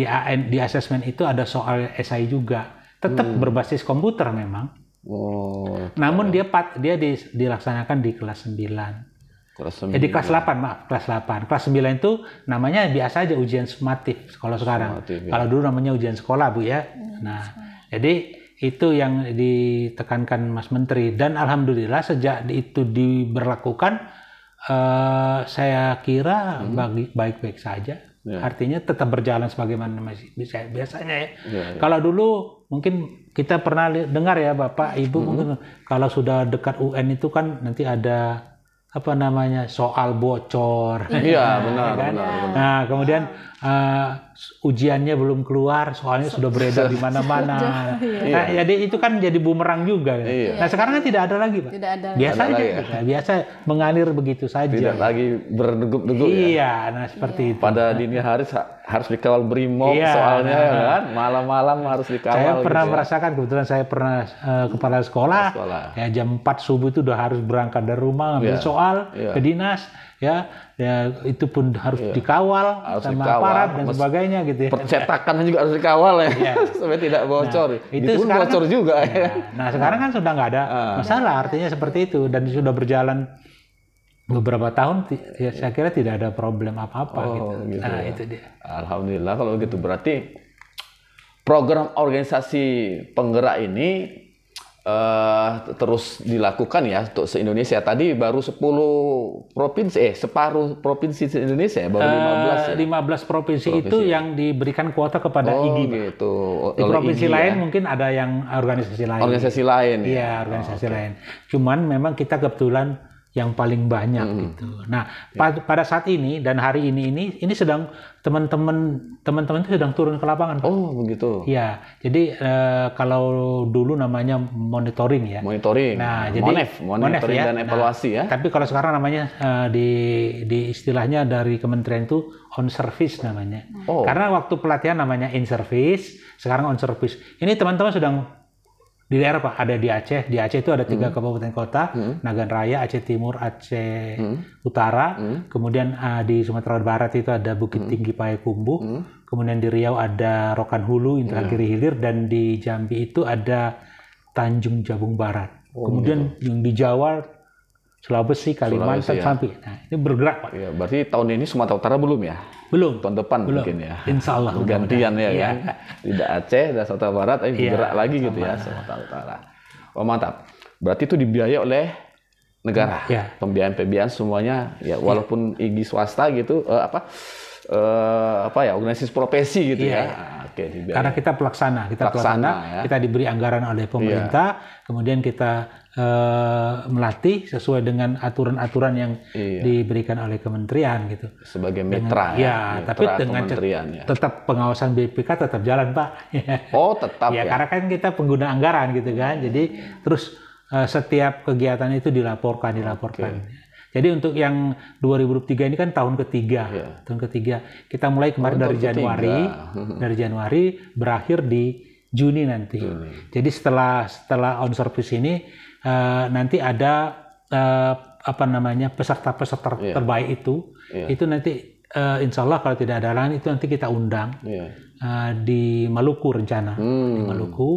di asesmen itu ada soal esai juga, tetap mm berbasis komputer memang Wow. Namun dia dia di, dilaksanakan di kelas 9. Kelas 9. Eh, di kelas 8, maaf, kelas 8. Kelas 9 itu namanya biasa aja ujian sumatif kalau sekarang. Sumatif, ya. Kalau dulu namanya ujian sekolah, Bu ya. Nah, jadi itu yang ditekankan Mas Menteri dan alhamdulillah sejak itu diberlakukan uh, saya kira hmm. bagi baik-baik saja. Ya. Artinya tetap berjalan sebagaimana masih biasanya ya. ya, ya. Kalau dulu mungkin kita pernah dengar ya Bapak Ibu hmm. mungkin kalau sudah dekat UN itu kan nanti ada apa namanya soal bocor iya ya, benar, kan? benar benar nah kemudian ah uh, ujiannya belum keluar, soalnya sudah beredar di mana-mana. Nah, iya. iya. jadi itu kan jadi bumerang juga. Kan. Iya. Nah, sekarang kan tidak ada lagi, Pak. Tidak ada. Biasa ada aja, ya. biasa mengalir begitu saja. Tidak lagi berdegup-degup ya? iya, ya. nah seperti iya. itu. Pada dini hari harus dikawal brimob iya. soalnya nah. kan, malam-malam harus dikawal. Saya gitu pernah gitu, ya. merasakan kebetulan saya pernah uh, kepala sekolah, kepala sekolah, ya jam 4 subuh itu udah harus berangkat dari rumah ngambil yeah. soal yeah. ke dinas ya ya itu pun harus iya. dikawal harus sama dikawal, aparat dan sebagainya gitu ya. Percetakan juga harus dikawal ya, supaya tidak nah, bocor. Nah, itu sekarang, kan- bocor juga ya. Iya. Nah sekarang kan sudah nggak ada uh. masalah, artinya seperti itu dan sudah berjalan beberapa tahun ya saya kira tidak ada problem apa-apa oh, gitu. gitu. Nah ya. itu dia. Alhamdulillah kalau begitu berarti program organisasi penggerak ini uh, terus dilakukan ya untuk se-Indonesia. Tadi baru 10 provinsi, eh separuh provinsi se-Indonesia ya, baru 15 eh, ya? 15 provinsi, provinsi itu ya. yang diberikan kuota kepada oh, IGI. gitu. Di provinsi IGI, ya. lain ya? mungkin ada yang organisasi lain. Organisasi lain Iya, ya, organisasi oh, okay. lain. Cuman memang kita kebetulan yang paling banyak hmm. gitu. Nah, pa pada saat ini dan hari ini ini ini sedang teman-teman teman-teman itu sedang turun ke lapangan. Oh, begitu. Ya, jadi eh, kalau dulu namanya monitoring ya. Monitoring. Nah, jadi Monef, monitoring ya. dan nah, evaluasi nah, ya. Tapi kalau sekarang namanya eh, di di istilahnya dari kementerian itu on service namanya. Oh. Karena waktu pelatihan namanya in service, sekarang on service. Ini teman-teman sedang di daerah Pak ada di Aceh. Di Aceh itu ada tiga hmm. kabupaten kota, hmm. Nagan Raya, Aceh Timur, Aceh hmm. Utara. Hmm. Kemudian uh, di Sumatera Barat itu ada Bukit hmm. Tinggi Payakumbuh. Hmm. Kemudian di Riau ada Rokan Hulu, Intan yeah. Hilir, dan di Jambi itu ada Tanjung Jabung Barat. Oh, Kemudian gitu. yang di Jawa Sulawesi, Kalimantan, Sulawesi, ya. sampai. Nah, ini bergerak, Pak. Ya, berarti tahun ini Sumatera Utara belum ya? Belum. Tahun depan Belum. mungkin ya. Insya Allah. Gantian ya, ya. Iya. Tidak Aceh, dan Sumatera Barat, tapi iya, bergerak lagi gitu ya Sumatera Utara. Oh mantap. Berarti itu dibiayai oleh negara. Ya. Pembiayaan-pembiayaan semuanya ya iya. walaupun ya. IGI swasta gitu eh, apa eh, apa ya organisasi profesi gitu ya. ya. Oke, dibiayai. Karena kita pelaksana, kita pelaksana, pelaksana ya. kita diberi anggaran oleh pemerintah, iya. kemudian kita uh, melatih sesuai dengan aturan-aturan yang iya. diberikan oleh kementerian gitu. Sebagai ya, ya, mitra dengan, ya. ya mitra tapi dengan ya. tetap pengawasan BPK tetap jalan, Pak. oh, tetap ya. ya. karena kan kita pengguna anggaran gitu kan. Jadi terus uh, setiap kegiatan itu dilaporkan, dilaporkan. Okay. Jadi untuk yang 2023 ini kan tahun ketiga, yeah. tahun ketiga kita mulai kemarin oh, dari Januari, dari Januari berakhir di Juni nanti. Juni. Jadi setelah setelah on service ini uh, nanti ada uh, apa namanya peserta-peserta yeah. terbaik itu, yeah. itu nanti uh, eh, insya Allah kalau tidak ada halangan itu nanti kita undang yeah. Iya. uh, di Maluku rencana hmm. di Maluku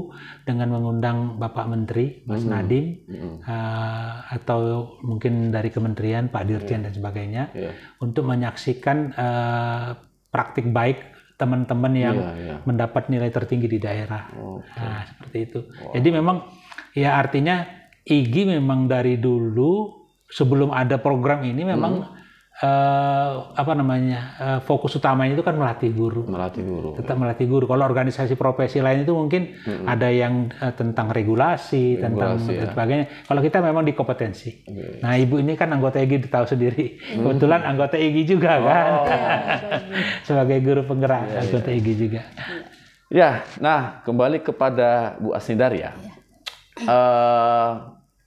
dengan mengundang Bapak Menteri Mas hmm. Nadiem hmm. Uh, atau mungkin dari Kementerian Pak Dirjen yeah. dan sebagainya yeah. untuk menyaksikan uh, praktik baik teman-teman yang yeah, yeah. mendapat nilai tertinggi di daerah okay. Oh, nah, seperti itu wow. jadi memang ya artinya IGI memang dari dulu sebelum ada program ini memang hmm uh, apa namanya uh, fokus utamanya itu kan melatih guru melatih guru tetap melatih guru kalau organisasi profesi lain itu mungkin -hmm. ada yang uh, tentang regulasi, regulasi tentang ya. dan sebagainya kalau kita memang di kompetensi okay. Iya, iya. nah ibu ini kan anggota IGI tahu sendiri -hmm. kebetulan anggota IGI juga oh. kan sebagai guru penggerak yeah, iya. anggota yeah. juga ya nah kembali kepada Bu Asnidar ya yeah. uh,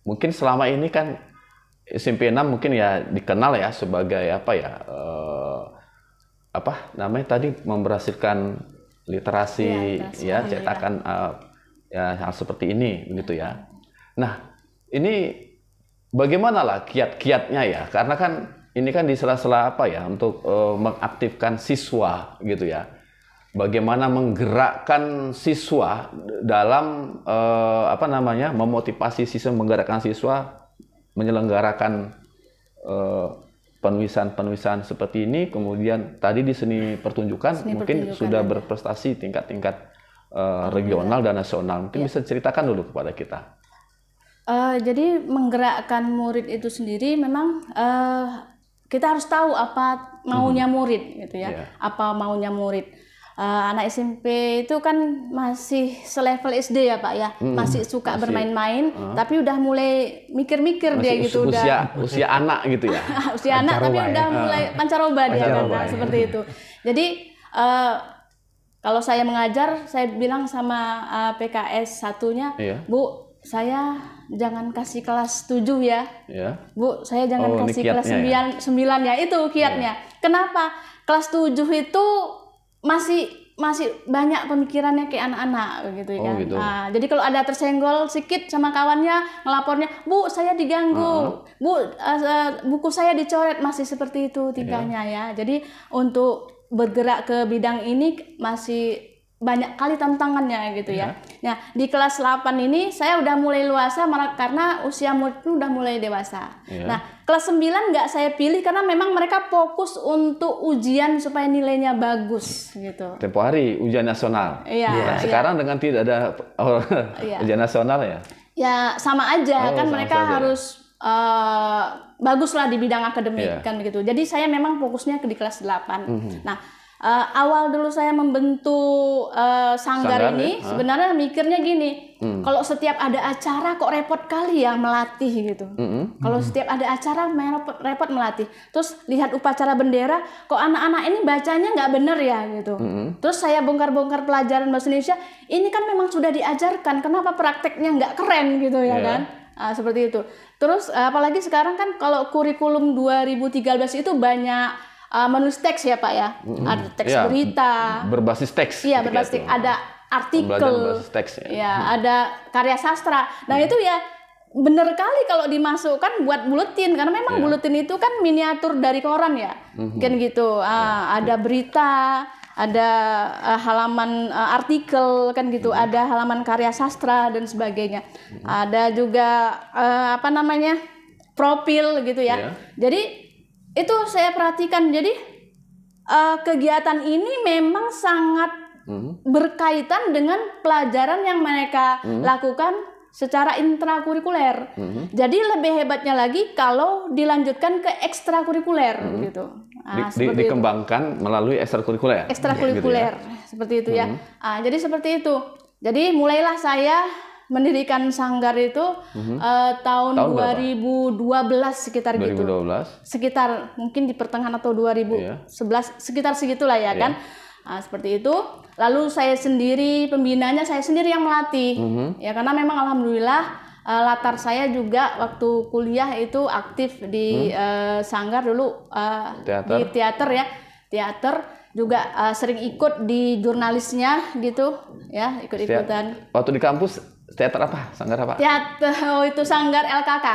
mungkin selama ini kan SMP 6 mungkin ya dikenal ya sebagai apa ya uh, apa namanya tadi memberhasilkan literasi iya, ya, ya cetakan ya. Uh, ya hal seperti ini begitu ya. Nah, ini bagaimanalah kiat-kiatnya ya? Karena kan ini kan di sela-sela apa ya untuk uh, mengaktifkan siswa gitu ya. Bagaimana menggerakkan siswa dalam uh, apa namanya memotivasi siswa menggerakkan siswa menyelenggarakan eh, penulisan-penulisan seperti ini, kemudian tadi di seni pertunjukan seni mungkin pertunjukan sudah ya. berprestasi tingkat-tingkat eh, regional dan nasional. Mungkin ya. bisa ceritakan dulu kepada kita. Uh, jadi menggerakkan murid itu sendiri memang uh, kita harus tahu apa maunya hmm. murid gitu ya, yeah. apa maunya murid Eh, anak SMP itu kan masih selevel SD ya Pak ya, hmm, masih suka bermain-main, uh. tapi udah mulai mikir-mikir dia gitu usia, udah usia anak gitu ya, usia anak tapi ya. udah mulai uh. pancaroba, pancaroba dia kan seperti itu. Jadi uh, kalau saya mengajar, saya bilang sama uh, eh, PKS satunya, iya. Bu saya jangan kasih kelas 7 ya. ya. Bu, saya jangan oh, kasih kelas 9, ya. ya. Itu kiatnya. Ya. Kenapa? Kelas 7 itu masih masih banyak pemikirannya kayak anak-anak gitu ya. Oh, kan. gitu. Nah, jadi kalau ada tersenggol sedikit sama kawannya ngelapornya, "Bu, saya diganggu. Uh-huh. Bu, uh, buku saya dicoret." Masih seperti itu iya. tingkahnya yeah. ya. Jadi untuk bergerak ke bidang ini masih banyak kali tantangannya gitu ya. ya. Nah, di kelas 8 ini saya udah mulai luasa karena usia murid udah mulai dewasa. Ya. Nah, kelas 9 nggak saya pilih karena memang mereka fokus untuk ujian supaya nilainya bagus gitu. Tempo hari ujian nasional. Iya. Nah, sekarang ya. dengan tidak ada ya. ujian nasional ya. Ya, sama aja oh, kan sama mereka saja. Ya. harus uh, baguslah di bidang akademik ya. kan begitu. Jadi saya memang fokusnya ke di kelas 8. Mm -hmm. Nah, uh, awal dulu saya membentuk uh, sanggar, sanggar ini ya? sebenarnya mikirnya gini hmm. kalau setiap ada acara kok repot kali ya melatih gitu hmm. kalau setiap ada acara repot repot melatih terus lihat upacara bendera kok anak-anak ini bacanya nggak bener ya gitu hmm. terus saya bongkar-bongkar pelajaran bahasa Indonesia ini kan memang sudah diajarkan kenapa prakteknya nggak keren gitu ya yeah. kan Uh, seperti itu. Terus eh, apalagi sekarang kan kalau kurikulum 2013 itu banyak uh, eh, menulis teks ya Pak ya. hmm Ada teks ya, berita. Berbasis teks. Iya, berbasis teks. Ada artikel. Berbasis teks ya. ya hmm. ada karya sastra. Nah, hmm. itu ya bener kali kalau dimasukkan buat buletin karena memang yeah. buletin itu kan miniatur dari koran ya. hmm Kan gitu. Uh, yeah. Iya, ada berita ada uh, halaman uh, artikel kan gitu, hmm. ada halaman karya sastra dan sebagainya. Hmm. Ada juga uh, apa namanya? profil gitu ya. Yeah. Jadi itu saya perhatikan jadi uh, kegiatan ini memang sangat hmm. berkaitan dengan pelajaran yang mereka hmm. lakukan secara intrakurikuler. Hmm. Jadi lebih hebatnya lagi kalau dilanjutkan ke ekstrakurikuler hmm. gitu. Nah, di, di, dikembangkan itu. melalui ekstrakurikuler. Ekstrakurikuler gitu ya. seperti itu ya. hmm. ya. Nah, jadi seperti itu. Jadi mulailah saya mendirikan sanggar itu mm-hmm. uh, tahun, tahun 2012 berapa? sekitar 2012. gitu. Sekitar mungkin di pertengahan atau 2011 iya. yeah. sekitar segitulah ya yeah. kan. Nah, seperti itu. Lalu saya sendiri pembinanya saya sendiri yang melatih. Mm-hmm. Ya karena memang alhamdulillah uh, latar saya juga waktu kuliah itu aktif di hmm. uh, sanggar dulu uh, teater. di teater ya. Teater juga uh, sering ikut di jurnalisnya gitu ya ikut-ikutan. Waktu di kampus teater apa? Sanggar apa? Teater oh itu sanggar LKK.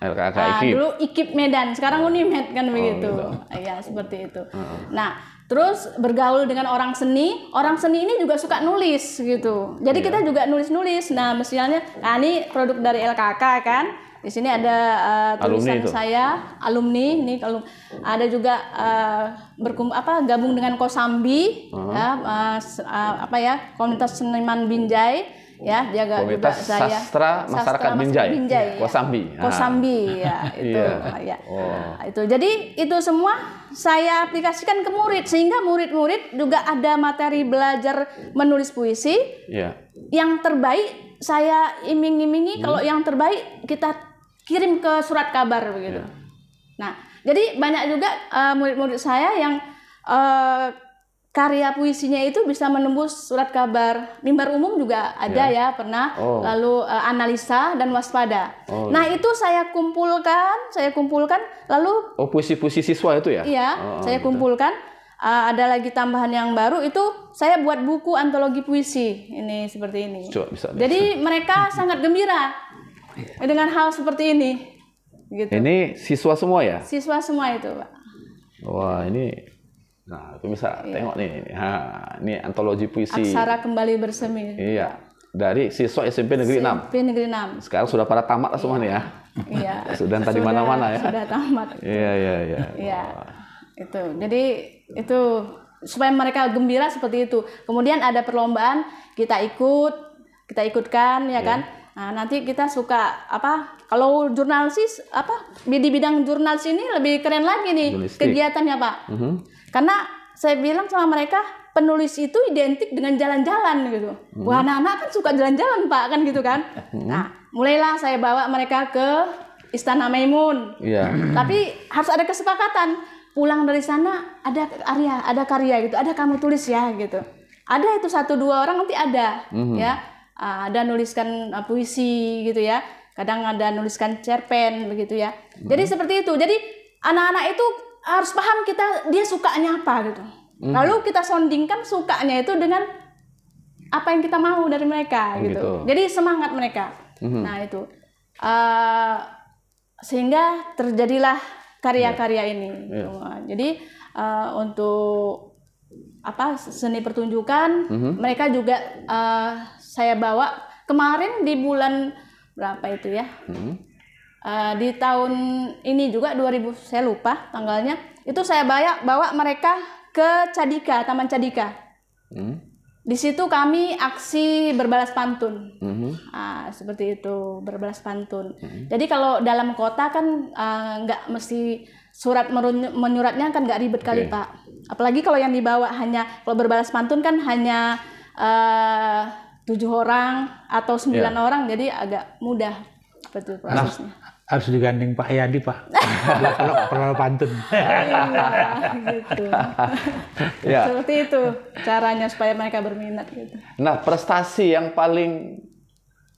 LKK uh, ah, IKIP. Dulu IKIP Medan, sekarang oh. Unimed kan oh, begitu. Gitu. Iya, seperti itu. Hmm. Nah terus bergaul dengan orang seni, orang seni ini juga suka nulis gitu. Jadi yeah. kita juga nulis-nulis. Nah misalnya, nah ini produk dari LKK kan di sini ada uh, tulisan saya alumni ini kalau ada juga uh, berkum apa gabung dengan Kosambi uh-huh. ya, uh, apa ya komunitas seniman Binjai ya dia komunitas juga saya sastra masyarakat sastra Binjai, Binjai iya, ya. Kosambi. Ah. Kosambi ya itu yeah. Iya. ya. Oh. Itu jadi itu semua saya aplikasikan ke murid sehingga murid-murid juga ada materi belajar menulis puisi. Yeah. Yang terbaik saya iming-imingi hmm. kalau yang terbaik kita kirim ke surat kabar begitu. Yeah. Nah, jadi banyak juga eh, murid-murid uh, saya yang uh, karya puisinya itu bisa menembus surat kabar. Mimbar umum juga ada yeah. ya pernah. Oh. Lalu uh, analisa dan waspada. Oh, nah iya. itu saya kumpulkan, saya kumpulkan. Lalu oh puisi-puisi siswa itu ya? Iya, oh, oh saya betul. Gitu. kumpulkan. Uh, ada lagi tambahan yang baru itu saya buat buku antologi puisi ini seperti ini. Coba, bisa, bisa. Jadi mereka sangat gembira Eh, dengan hal seperti ini. Gitu. Ini siswa semua ya? Siswa semua itu, Pak. Wah, ini Nah, itu bisa iya. tengok nih. Nah, ini antologi puisi. Aksara kembali bersemi. Iya. Dari siswa SMP Negeri SMP 6. SMP Negeri 6. Sekarang sudah pada tamat lah semua nih ya. Iya. sudah tadi mana-mana ya. Sudah tamat. iya, iya, iya. Iya. Itu. Jadi itu supaya mereka gembira seperti itu. Kemudian ada perlombaan, kita ikut, kita ikutkan ya iya. kan. Nah, nanti kita suka apa? Kalau jurnalis apa di bidang jurnalis ini lebih keren lagi nih kegiatannya, Pak. Mm -hmm. Karena saya bilang sama mereka penulis itu identik dengan jalan-jalan gitu. Mm -hmm. Wah, anak-anak kan suka jalan-jalan, Pak, kan gitu kan. Mm -hmm. Nah, mulailah saya bawa mereka ke Istana Maimun. Yeah. Tapi harus ada kesepakatan. Pulang dari sana ada karya, ada karya gitu, ada kamu tulis ya gitu. Ada itu satu dua orang nanti ada, mm -hmm. ya Ah, ada nuliskan ah, puisi gitu ya kadang ada nuliskan cerpen begitu ya hmm. jadi seperti itu jadi anak-anak itu harus paham kita dia sukanya apa gitu hmm. lalu kita sondingkan sukanya itu dengan apa yang kita mau dari mereka hmm, gitu, gitu. jadi semangat mereka hmm. nah itu uh, sehingga terjadilah karya-karya ya. ini yeah. Ya. Gitu. jadi uh, untuk apa seni pertunjukan mm -hmm. mereka juga uh, saya bawa kemarin di bulan berapa itu ya? Hmm. Uh, di tahun ini juga 2000 saya lupa tanggalnya. Itu saya bawa bawa mereka ke Cadika, Taman Cadika. Hmm. Di situ kami aksi berbalas pantun. Hmm. uh, seperti itu, berbalas pantun. Hmm. Jadi kalau dalam kota kan uh, mesti surat menyuratnya kan nggak ribet kali, Pak. Apalagi kalau yang dibawa hanya kalau berbalas pantun kan hanya uh, tujuh orang atau sembilan yeah. orang jadi agak mudah betul nah, prosesnya. Nah, harus digandeng Pak Yadi Pak. Kalau perlu pantun. iya, gitu. Ya. Seperti itu caranya supaya mereka berminat gitu. Nah prestasi yang paling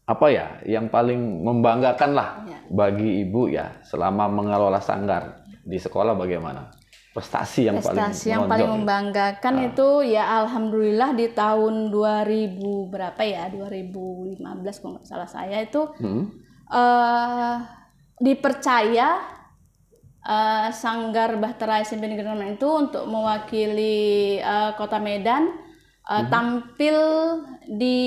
apa ya, yang paling membanggakan lah ya. bagi ibu ya selama mengelola sanggar di sekolah bagaimana? prestasi yang prestasi paling prestasi yang paling membanggakan ah. itu ya alhamdulillah di tahun 2000 berapa ya 2015 kalau nggak salah saya itu hmm. uh, dipercaya uh, Sanggar Bahtera SMP Negeri Norman itu untuk mewakili uh, Kota Medan uh, hmm. tampil di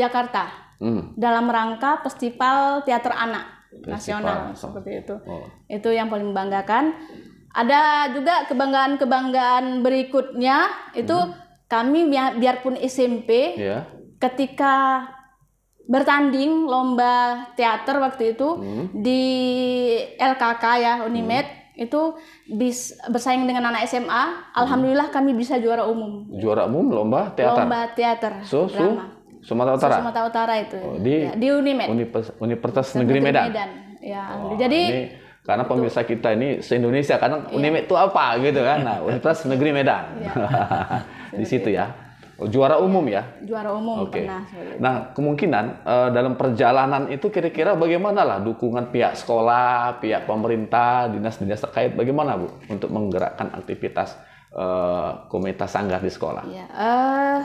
Jakarta hmm. dalam rangka festival teater anak festival. nasional seperti itu. Oh. Itu yang paling membanggakan ada juga kebanggaan-kebanggaan berikutnya itu hmm. kami biarpun SMP yeah. ketika bertanding lomba teater waktu itu hmm. di LKK ya Unimed hmm. itu bis, bersaing dengan anak SMA hmm. alhamdulillah kami bisa juara umum juara umum lomba teater lomba teater so, so Sumatera Utara Sumatera Utara itu oh, di ya, di Unimed Unipertas Universitas Negeri Medan, Medan. ya oh, jadi karena Betul. pemirsa kita ini se-Indonesia, karena yeah. UNIMED itu apa gitu kan. Nah, Universitas Negeri Medan. Yeah. Di situ ya. Oh, juara umum ya? Juara umum okay. pernah. Nah, kemungkinan uh, dalam perjalanan itu kira-kira bagaimana lah dukungan pihak sekolah, pihak pemerintah, dinas-dinas terkait bagaimana Bu untuk menggerakkan aktivitas uh, komunitas sanggar di sekolah? Yeah. Iya, uh,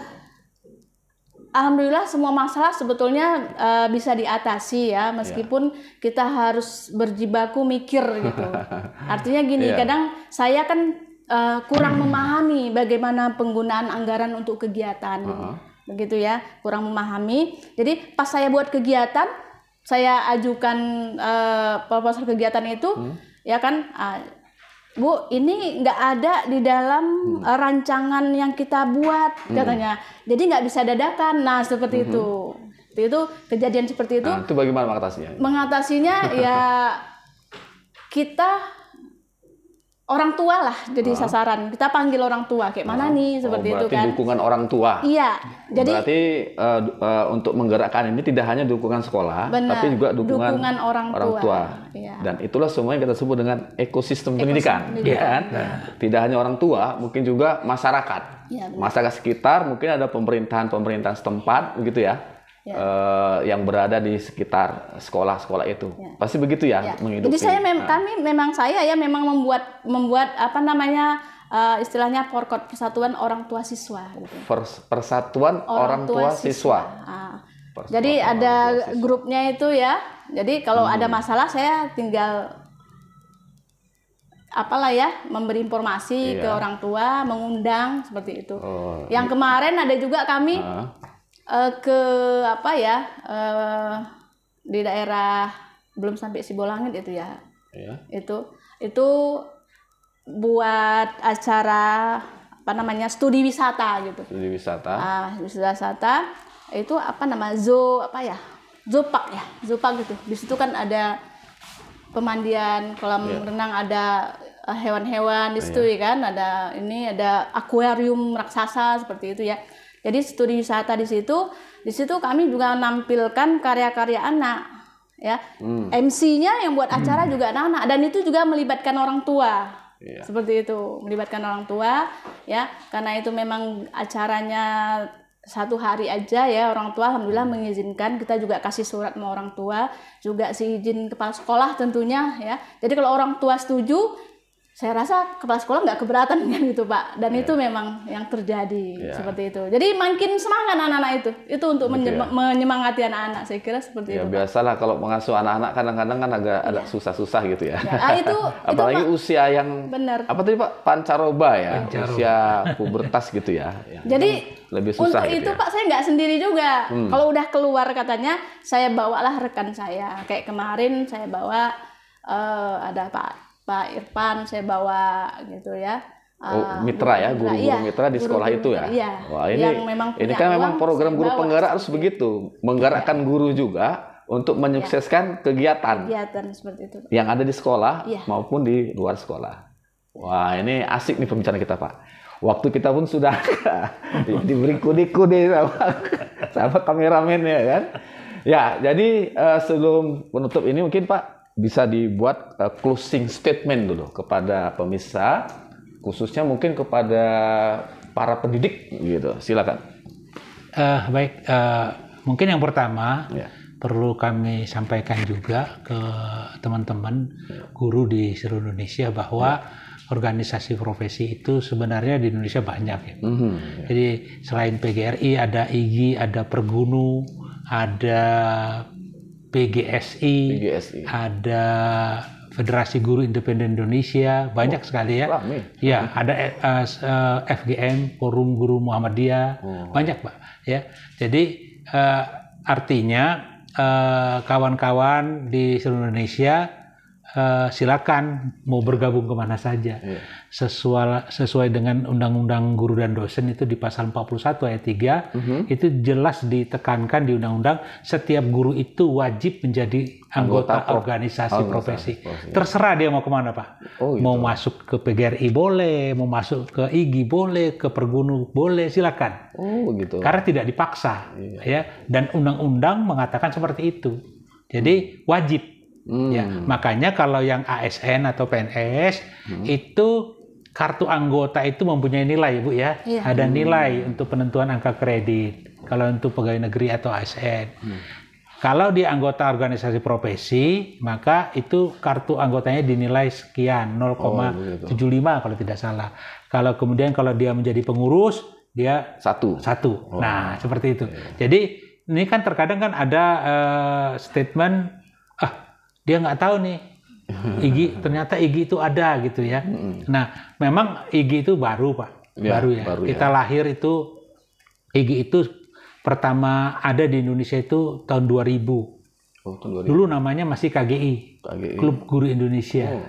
alhamdulillah semua masalah sebetulnya uh, bisa diatasi ya iya. meskipun yeah. kita harus berjibaku mikir gitu. Artinya gini, yeah. kadang saya kan uh, kurang memahami bagaimana penggunaan anggaran untuk kegiatan. Uh -huh. Begitu ya, kurang memahami. Jadi pas saya buat kegiatan, saya ajukan uh, proposal kegiatan itu hmm. ya kan uh, Bu, ini nggak ada di dalam hmm. Eh, rancangan yang kita buat hmm. katanya. Jadi nggak bisa dadakan. Nah seperti hmm. itu. Itu kejadian seperti itu. Nah, itu bagaimana mengatasinya? Mengatasinya ya kita orang tua lah jadi nah. sasaran. Kita panggil orang tua kayak mana nah. nih seperti oh, itu kan. dukungan orang tua. Iya. Jadi berarti uh, uh, untuk menggerakkan ini tidak hanya dukungan sekolah, benar, tapi juga dukungan, dukungan orang, orang tua. Ya. Dan itulah semua yang kita sebut dengan ekosistem, ekosistem pendidikan, pendidikan. Ya kan? Nah. Tidak hanya orang tua, mungkin juga masyarakat. Ya, masyarakat sekitar, mungkin ada pemerintahan-pemerintahan setempat begitu ya ya. uh, yang berada di sekitar sekolah-sekolah itu. Ya. Pasti begitu ya ya. menghidupi. Jadi saya mem nah. kami memang saya ya memang membuat membuat apa namanya uh, istilahnya forkot persatuan orang tua siswa gitu. persatuan orang, orang tua, siswa. siswa. Ah. Jadi ada siswa. grupnya itu ya. Jadi kalau hmm. ada masalah saya tinggal apalah ya memberi informasi iya. ke orang tua, mengundang seperti itu. Oh, Yang iya. kemarin ada juga kami ah uh, ke apa ya uh, di daerah belum sampai Sibolangit itu ya. ya. Itu itu buat acara apa namanya studi wisata gitu. Studi wisata. Ah, uh, studi wisata itu apa nama zoo apa ya? Zopak ya, zopak gitu. Di situ kan ada pemandian, kolam yeah. renang ada eh, hewan-hewan di iya. situ yeah. ya kan, ada ini ada akuarium raksasa seperti itu ya. Jadi studi wisata di situ, di situ kami juga menampilkan karya-karya anak ya hmm. MC-nya yang buat hmm. acara hmm. juga anak-anak dan itu juga melibatkan orang tua Iya. seperti itu melibatkan orang tua ya karena itu memang acaranya satu hari aja ya orang tua alhamdulillah hmm. mengizinkan kita juga kasih surat sama orang tua juga si izin kepala sekolah tentunya ya jadi kalau orang tua setuju saya rasa kepala sekolah nggak keberatan dengan itu pak dan yeah. itu memang yang terjadi yeah. seperti itu jadi makin semangat anak-anak itu itu untuk okay. Iya. menyemangati anak-anak saya kira seperti yeah, itu biasalah pak. kalau mengasuh anak-anak kadang-kadang kan agak yeah. agak iya. susah-susah gitu ya yeah. ah, itu apalagi itu, usia yang benar apa tadi pak pancaroba ya pancaroba. usia pubertas gitu ya iya. jadi lebih susah untuk gitu itu ya. pak saya nggak sendiri juga hmm. kalau udah keluar katanya saya bawalah rekan saya kayak kemarin saya bawa uh, ada pak Pak Irfan saya bawa gitu ya. Oh, eh, mitra ya, guru-guru iya, mitra di sekolah guru, itu ya. Iya. Wah, ini yang memang ini kan memang program guru bawa. penggerak harus begitu, iya. menggerakkan iya. guru juga untuk iya. menyukseskan iya. kegiatan. Kegiatan seperti itu. Yang ada di sekolah iya. maupun di luar sekolah. Wah, ini asik nih pembicaraan kita, Pak. Waktu kita pun sudah diberi kudiku deh sama, sama kameramen ya kan. Ya, jadi uh, sebelum menutup ini mungkin Pak bisa dibuat uh, closing statement dulu kepada pemirsa, khususnya mungkin kepada para pendidik gitu. Silakan. Uh, baik, uh, mungkin yang pertama yeah. perlu kami sampaikan juga ke teman-teman guru di seluruh Indonesia bahwa yeah. organisasi profesi itu sebenarnya di Indonesia banyak ya. Mm -hmm, Jadi selain PGRI ada IGI, ada Pergunu, ada PGSI, PGSI. ada Federasi Guru Independen Indonesia, banyak oh, sekali ya. Rame. Ya, ada uh, eh, FGM, Forum Guru Muhammadiyah, hmm. banyak pak. Ya, jadi uh, artinya eh, kawan-kawan uh, kawan -kawan di seluruh Indonesia uh, silakan mau bergabung kemana saja iya. sesuai sesuai dengan undang-undang guru dan dosen itu di pasal 41 ayat 3 mm -hmm. itu jelas ditekankan di undang-undang setiap guru itu wajib menjadi anggota, anggota organisasi anggota. profesi. profesi terserah dia mau kemana pak oh, gitu. mau masuk ke PGRI boleh mau masuk ke IGI boleh ke pergunu boleh silakan oh gitu karena tidak dipaksa yeah. ya dan undang-undang mengatakan seperti itu jadi wajib Hmm. Ya, makanya kalau yang ASN atau PNS hmm. itu kartu anggota itu mempunyai nilai, Bu ya. ya. Ada hmm. nilai untuk penentuan angka kredit. Kalau untuk pegawai negeri atau ASN. Hmm. Kalau di anggota organisasi profesi, maka itu kartu anggotanya dinilai sekian 0,75 oh, kalau tidak salah. Kalau kemudian kalau dia menjadi pengurus, dia satu. Satu. Oh. Nah, seperti itu. Ya. Jadi ini kan terkadang kan ada uh, statement ah dia nggak tahu nih Igi ternyata Igi itu ada gitu ya. Mm. Nah, memang Igi itu baru pak, ya, baru ya. Baru Kita ya. lahir itu Igi itu pertama ada di Indonesia itu tahun 2000. Oh, tahun 2000. Dulu namanya masih KGI, KGI. Klub Guru Indonesia. Oh.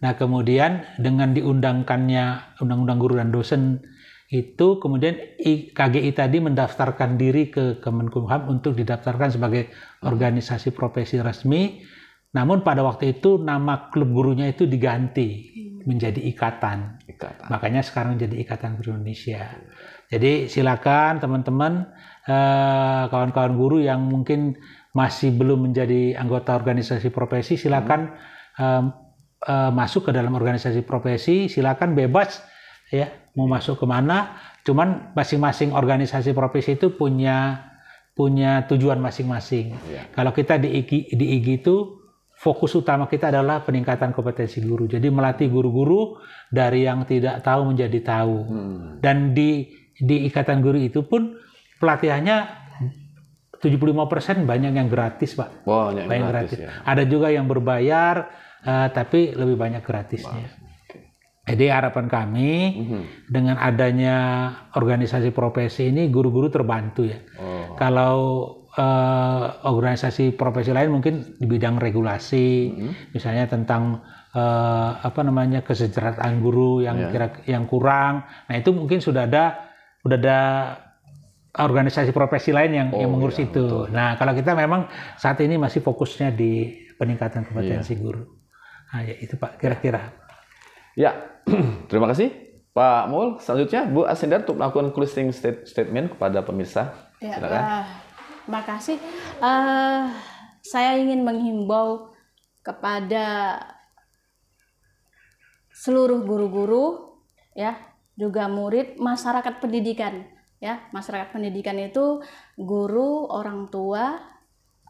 Nah, kemudian dengan diundangkannya Undang-Undang Guru dan Dosen itu kemudian KGI tadi mendaftarkan diri ke Kemenkumham untuk didaftarkan sebagai ah. organisasi profesi resmi namun pada waktu itu nama klub gurunya itu diganti menjadi ikatan. ikatan. Makanya sekarang jadi Ikatan Guru Indonesia. Jadi silakan teman-teman eh, kawan-kawan guru yang mungkin masih belum menjadi anggota organisasi profesi silakan hmm. masuk ke dalam organisasi profesi. Silakan bebas ya mau masuk kemana. Cuman masing-masing organisasi profesi itu punya punya tujuan masing-masing. Yeah. Kalau kita di IG, di IG itu fokus utama kita adalah peningkatan kompetensi guru. Jadi melatih guru-guru dari yang tidak tahu menjadi tahu. Hmm. Dan di di ikatan guru itu pun pelatihannya 75% banyak yang gratis, Pak. Wow, banyak, banyak gratis. gratis. Ya. Ada juga yang berbayar uh, tapi lebih banyak gratisnya. Jadi harapan kami mm -hmm. dengan adanya organisasi profesi ini guru-guru terbantu ya. Oh. Kalau uh, organisasi profesi lain mungkin di bidang regulasi, hmm. misalnya tentang uh, apa namanya kesejahteraan guru yang yeah. kira yang kurang. Nah itu mungkin sudah ada sudah ada organisasi profesi lain yang oh, yang mengurus iya, itu. Betul. Nah kalau kita memang saat ini masih fokusnya di peningkatan kompetensi yeah. guru. Nah ya itu Pak kira-kira. Ya terima kasih Pak Mul, selanjutnya Bu Asindar untuk melakukan closing statement kepada pemirsa. Ya, Uh, Makasih. Uh, saya ingin menghimbau kepada seluruh guru-guru ya, juga murid masyarakat pendidikan ya. Masyarakat pendidikan itu guru, orang tua,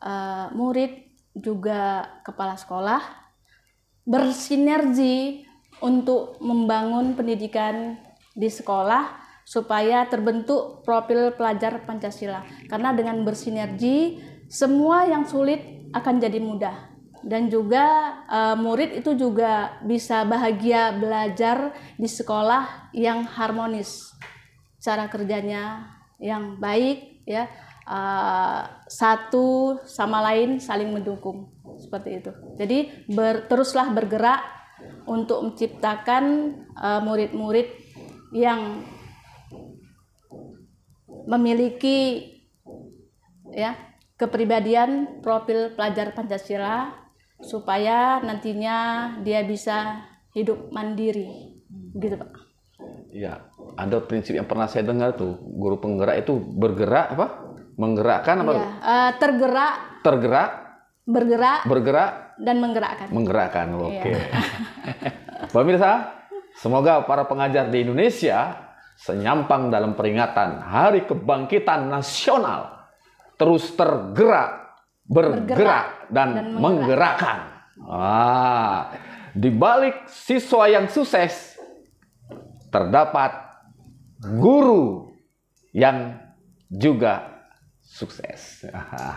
uh, murid juga kepala sekolah bersinergi untuk membangun pendidikan di sekolah supaya terbentuk profil pelajar Pancasila. Karena dengan bersinergi semua yang sulit akan jadi mudah dan juga uh, murid itu juga bisa bahagia belajar di sekolah yang harmonis cara kerjanya yang baik ya uh, satu sama lain saling mendukung seperti itu jadi ber, teruslah bergerak untuk menciptakan eh, murid-murid uh, murid -murid yang memiliki ya kepribadian profil pelajar Pancasila supaya nantinya dia bisa hidup mandiri gitu Pak. Iya, ada prinsip yang pernah saya dengar tuh, guru penggerak itu bergerak apa? Menggerakkan apa? Ya, uh, tergerak. Tergerak. Bergerak. Bergerak. Dan menggerakkan. Menggerakkan, oke. Okay. Ya. Pemirsa, semoga para pengajar di Indonesia senyampang dalam peringatan Hari Kebangkitan Nasional terus tergerak, bergerak, bergerak dan, dan menggerakkan. Ah, di balik siswa yang sukses terdapat guru yang juga sukses.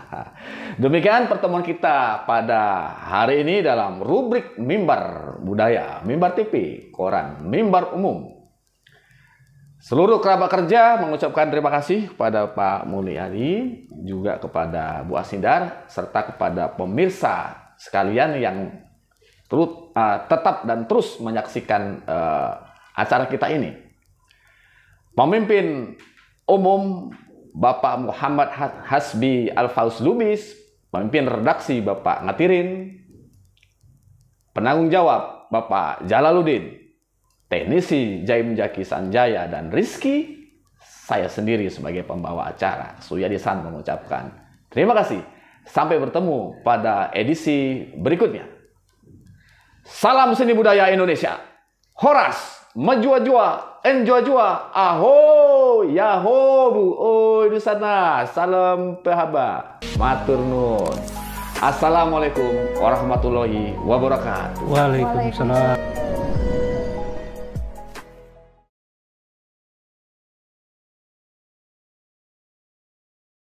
Demikian pertemuan kita pada hari ini dalam rubrik Mimbar Budaya, Mimbar TV, Koran, Mimbar Umum, Seluruh kerabat kerja mengucapkan terima kasih kepada Pak Mulyadi, juga kepada Bu Asindar, serta kepada pemirsa sekalian yang terut, uh, tetap dan terus menyaksikan uh, acara kita ini. Pemimpin umum Bapak Muhammad Hasbi Al-Faus Lubis, pemimpin redaksi Bapak Ngatirin, penanggung jawab Bapak Jalaluddin, Teknisi Jaim Jaki Sanjaya dan Rizky, saya sendiri sebagai pembawa acara, Desan mengucapkan terima kasih. Sampai bertemu pada edisi berikutnya. Salam seni budaya Indonesia. Horas, menjua-jua, enjua-jua, aho, yaho, bu, oh di sana. Salam pehaba, matur nun. Assalamualaikum warahmatullahi wabarakatuh. Waalaikumsalam.